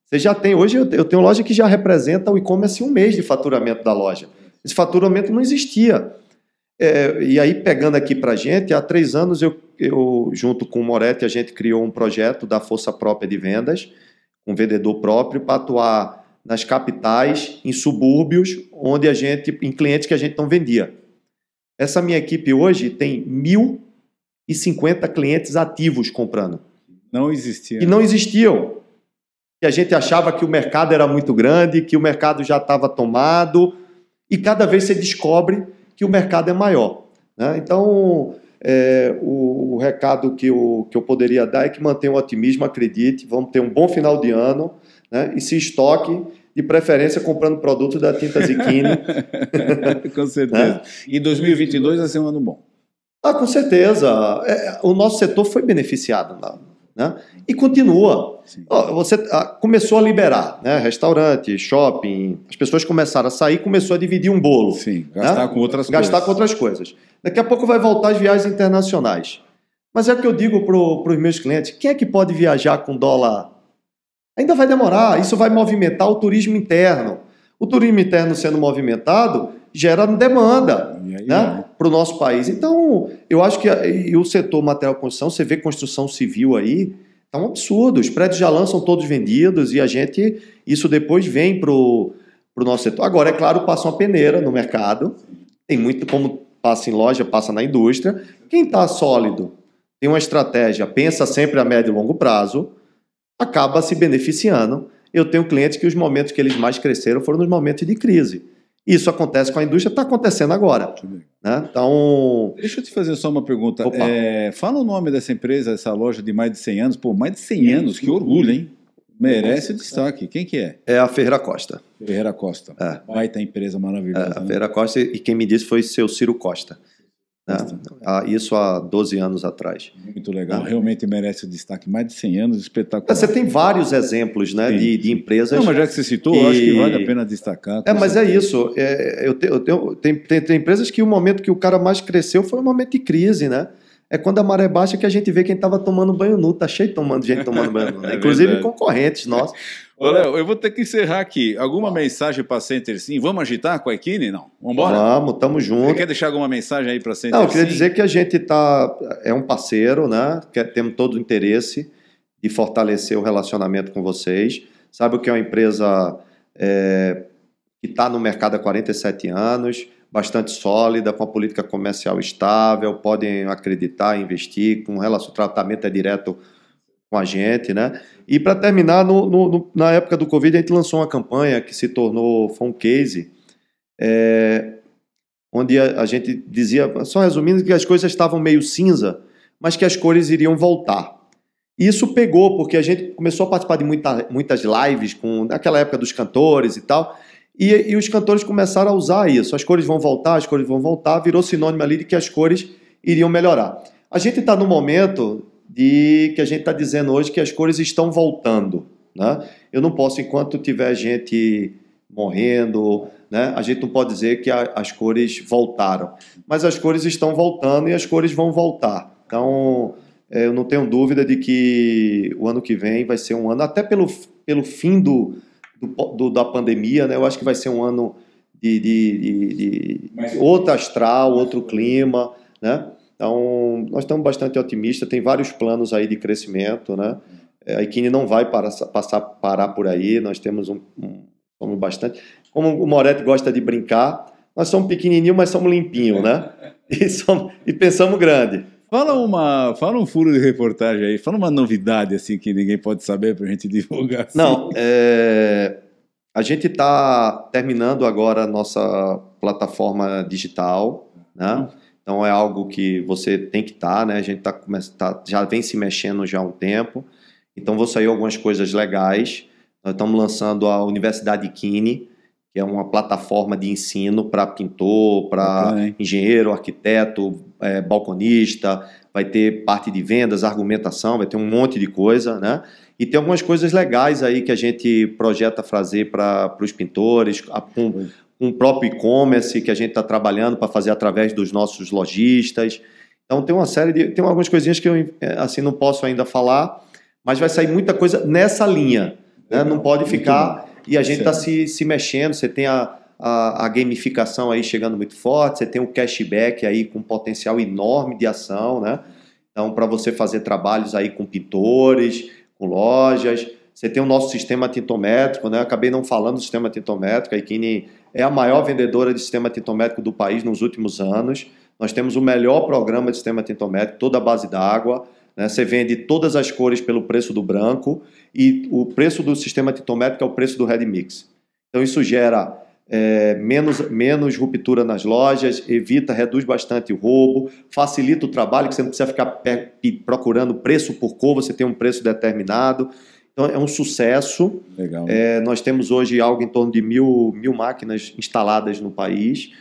Você já tem, hoje eu tenho loja que já representa o e-commerce um mês de faturamento da loja. Esse faturamento não existia. É, e aí, pegando aqui para a gente, há três anos eu, eu, junto com o Moretti, a gente criou um projeto da Força Própria de Vendas, um vendedor próprio, para atuar nas capitais, em subúrbios, onde a gente, em clientes que a gente não vendia. Essa minha equipe hoje tem 1.050 clientes ativos comprando. Não existiam. E não né? existiam. E a gente achava que o mercado era muito grande, que o mercado já estava tomado e cada vez você descobre que o mercado é maior. Né? Então, é, o, o, recado que eu, que eu poderia dar é que mantenha o otimismo, acredite, vamos ter um bom final de ano né? e se estoque, de preferência comprando produto da Tinta Ziquini. com certeza. Né? E 2022 vai ser um ano bom. Ah, com certeza. É, o nosso setor foi beneficiado na, né? E continua. você ah, começou a liberar, né? Restaurante, shopping, as pessoas começaram a sair, começou a dividir um bolo. Sim, né? gastar né? com outras gastar coisas. com outras coisas. Daqui a pouco vai voltar as viagens internacionais. Mas é o que eu digo para os meus clientes: quem é que pode viajar com dólar? Ainda vai demorar, isso vai movimentar o turismo interno. O turismo interno sendo movimentado, gera demanda né, para o nosso país. Então, eu acho que e o setor material construção, você vê construção civil aí, está um absurdo. Os prédios já lançam todos vendidos e a gente, isso depois vem para o nosso setor. Agora, é claro, passa uma peneira no mercado. Tem muito, como passa em loja, passa na indústria. Quem está sólido, tem uma estratégia, pensa sempre a médio e longo prazo, acaba se beneficiando. Eu tenho clientes que os momentos que eles mais cresceram foram nos momentos de crise. Isso acontece com a indústria, está acontecendo agora. Né? Então. Deixa eu te fazer só uma pergunta. É, fala o nome dessa empresa, essa loja de mais de 100 anos. Pô, mais de 100 anos, que orgulho, hein? Merece o destaque. É. Quem que é? É a Ferreira Costa. Ferreira Costa. É. Baita empresa maravilhosa. É, a né? Ferreira Costa, e quem me disse foi seu Ciro Costa. Né? Ah, isso há 12 anos atrás. Muito legal, né? realmente merece destaque. Mais de 100 anos, espetacular. Você tem vários exemplos né, de, de, empresas. Não, mas já que você citou, e... acho que vale a pena destacar. É, mas é certeza. é isso. É, eu tenho, eu tenho, tem, tem, tem empresas que o momento que o cara mais cresceu foi o momento de crise, né? é quando a maré baixa que a gente vê quem estava tomando banho nu. Tá cheio de tomando, gente tomando banho nu. Né? É Inclusive concorrentes nossos. Ô, Léo, eu vou ter que encerrar aqui. Alguma mensagem para Center Sim? Vamos agitar com a Equine? Não? Vamos embora? Vamos, estamos juntos. Você quer deixar alguma mensagem aí para Center Não, eu queria Sim? dizer que a gente tá, é um parceiro, né? Que é, temos todo o interesse de fortalecer o relacionamento com vocês. Sabe o que é uma empresa é, que está no mercado há 47 anos, bastante sólida, com a política comercial estável, podem acreditar, investir, com relação, o tratamento é direto com a gente, né? E para terminar, no, no, na época do Covid, a gente lançou uma campanha que se tornou, foi case, é, onde a, a, gente dizia, só resumindo, que as coisas estavam meio cinza, mas que as cores iriam voltar. E isso pegou, porque a gente começou a participar de muita, muitas lives, com naquela época dos cantores e tal, e, e os cantores começaram a usar isso. As cores vão voltar, as cores vão voltar, virou sinônimo ali de que as cores iriam melhorar. A gente está no momento de que a gente está dizendo hoje que as cores estão voltando. Né? Eu não posso, enquanto tiver gente morrendo, né? a gente não pode dizer que a, as cores voltaram. Mas as cores estão voltando e as cores vão voltar. Então, é, eu não tenho dúvida de que o ano que vem vai ser um ano, até pelo, pelo fim do, do, do da pandemia, né? eu acho que vai ser um ano de, de, de, de outro astral, outro clima. Né? Então, nós estamos bastante otimistas, tem vários planos aí de crescimento, né? É, a Equine não vai para, passar, parar por aí, nós temos um, um somos bastante. Como o Moretti gosta de brincar, nós somos pequenininhos, mas somos limpinhos, né? E, somos, e pensamos grande. Fala uma, fala um furo de reportagem aí, fala uma novidade assim que ninguém pode saber para a gente divulgar. Assim. Não, é, a gente está terminando agora a nossa plataforma digital, né? Uhum. Então é algo que você tem que estar, tá, né? A gente tá, tá, já vem se mexendo já há um tempo. Então vou sair algumas coisas legais. Nós estamos lançando a Universidade Kine, que é uma plataforma de ensino para pintor, para okay. engenheiro, arquiteto, é, balconista. Vai ter parte de vendas, argumentação, vai ter um monte de coisa, né? E tem algumas coisas legais aí que a gente projeta fazer para os pintores, com um próprio e-commerce que a gente está trabalhando para fazer através dos nossos lojistas. Então tem uma série de. tem algumas coisinhas que eu é, assim não posso ainda falar, mas vai sair muita coisa nessa linha. Né? Não pode ficar. E a gente está se, se mexendo, você tem a, a, a, gamificação aí chegando muito forte, você tem o cashback aí com potencial enorme de ação, né? Então, para você fazer trabalhos aí com pintores, com lojas, você tem o nosso sistema tintométrico, né? acabei não falando do sistema tintométrico, a Ikine é a maior vendedora de sistema tintométrico do país nos últimos anos. Nós temos o melhor programa de sistema tintométrico, toda a base d'água. Né? Você vende todas as cores pelo preço do branco e o preço do sistema tintométrico é o preço do Red Mix. Então isso gera é, menos, menos ruptura nas lojas, evita, reduz bastante o roubo, facilita o trabalho, que você não precisa ficar procurando preço por cor, você tem um preço determinado. Então é um sucesso. Legal. É, nós temos hoje algo em torno de mil, mil máquinas instaladas no país.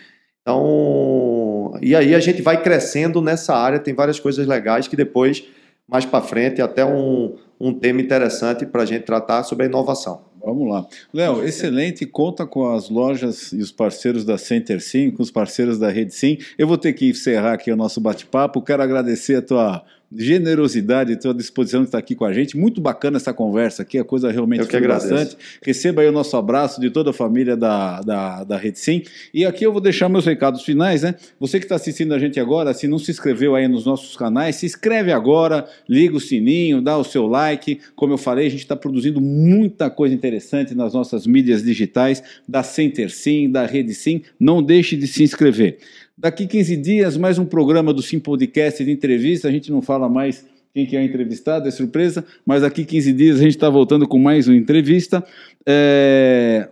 Então, e aí a gente vai crescendo nessa área, tem várias coisas legais que depois, mais para frente, é até um, um tema interessante para a gente tratar sobre a inovação. Vamos lá. Léo, excelente. Conta com as lojas e os parceiros da Center Sim, com os parceiros da Rede Sim. Eu vou ter que encerrar aqui o nosso bate-papo. Quero agradecer a tua generosidade, sua então, disposição de estar aqui com a gente. Muito bacana essa conversa aqui, a coisa realmente eu que agradeço. Receba aí o nosso abraço de toda a família da, da, da Rede Sim. E aqui eu vou deixar meus recados finais, né? Você que está assistindo a gente agora, se não se inscreveu aí nos nossos canais, se inscreve agora, liga o sininho, dá o seu like. Como eu falei, a gente está produzindo muita coisa interessante nas nossas mídias digitais, da Center Sim, da Rede Sim. Não deixe de se inscrever. Daqui 15 dias, mais um programa do Sim Podcast de entrevista. A gente não fala mais quem que é entrevistado, é surpresa, mas daqui 15 dias a gente está voltando com mais uma entrevista. É...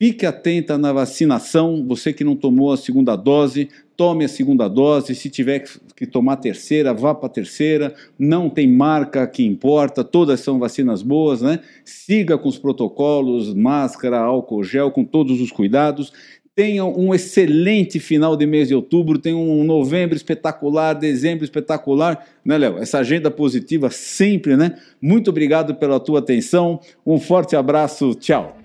Fique atenta na vacinação, você que não tomou a segunda dose, tome a segunda dose, se tiver que tomar a terceira, vá para a terceira, não tem marca que importa, todas são vacinas boas, né? Siga com os protocolos, máscara, álcool gel, com todos os cuidados. Tenham um excelente final de mês de outubro, tenham um novembro espetacular, dezembro espetacular, né, Léo? Essa agenda positiva sempre, né? Muito obrigado pela tua atenção, um forte abraço, tchau.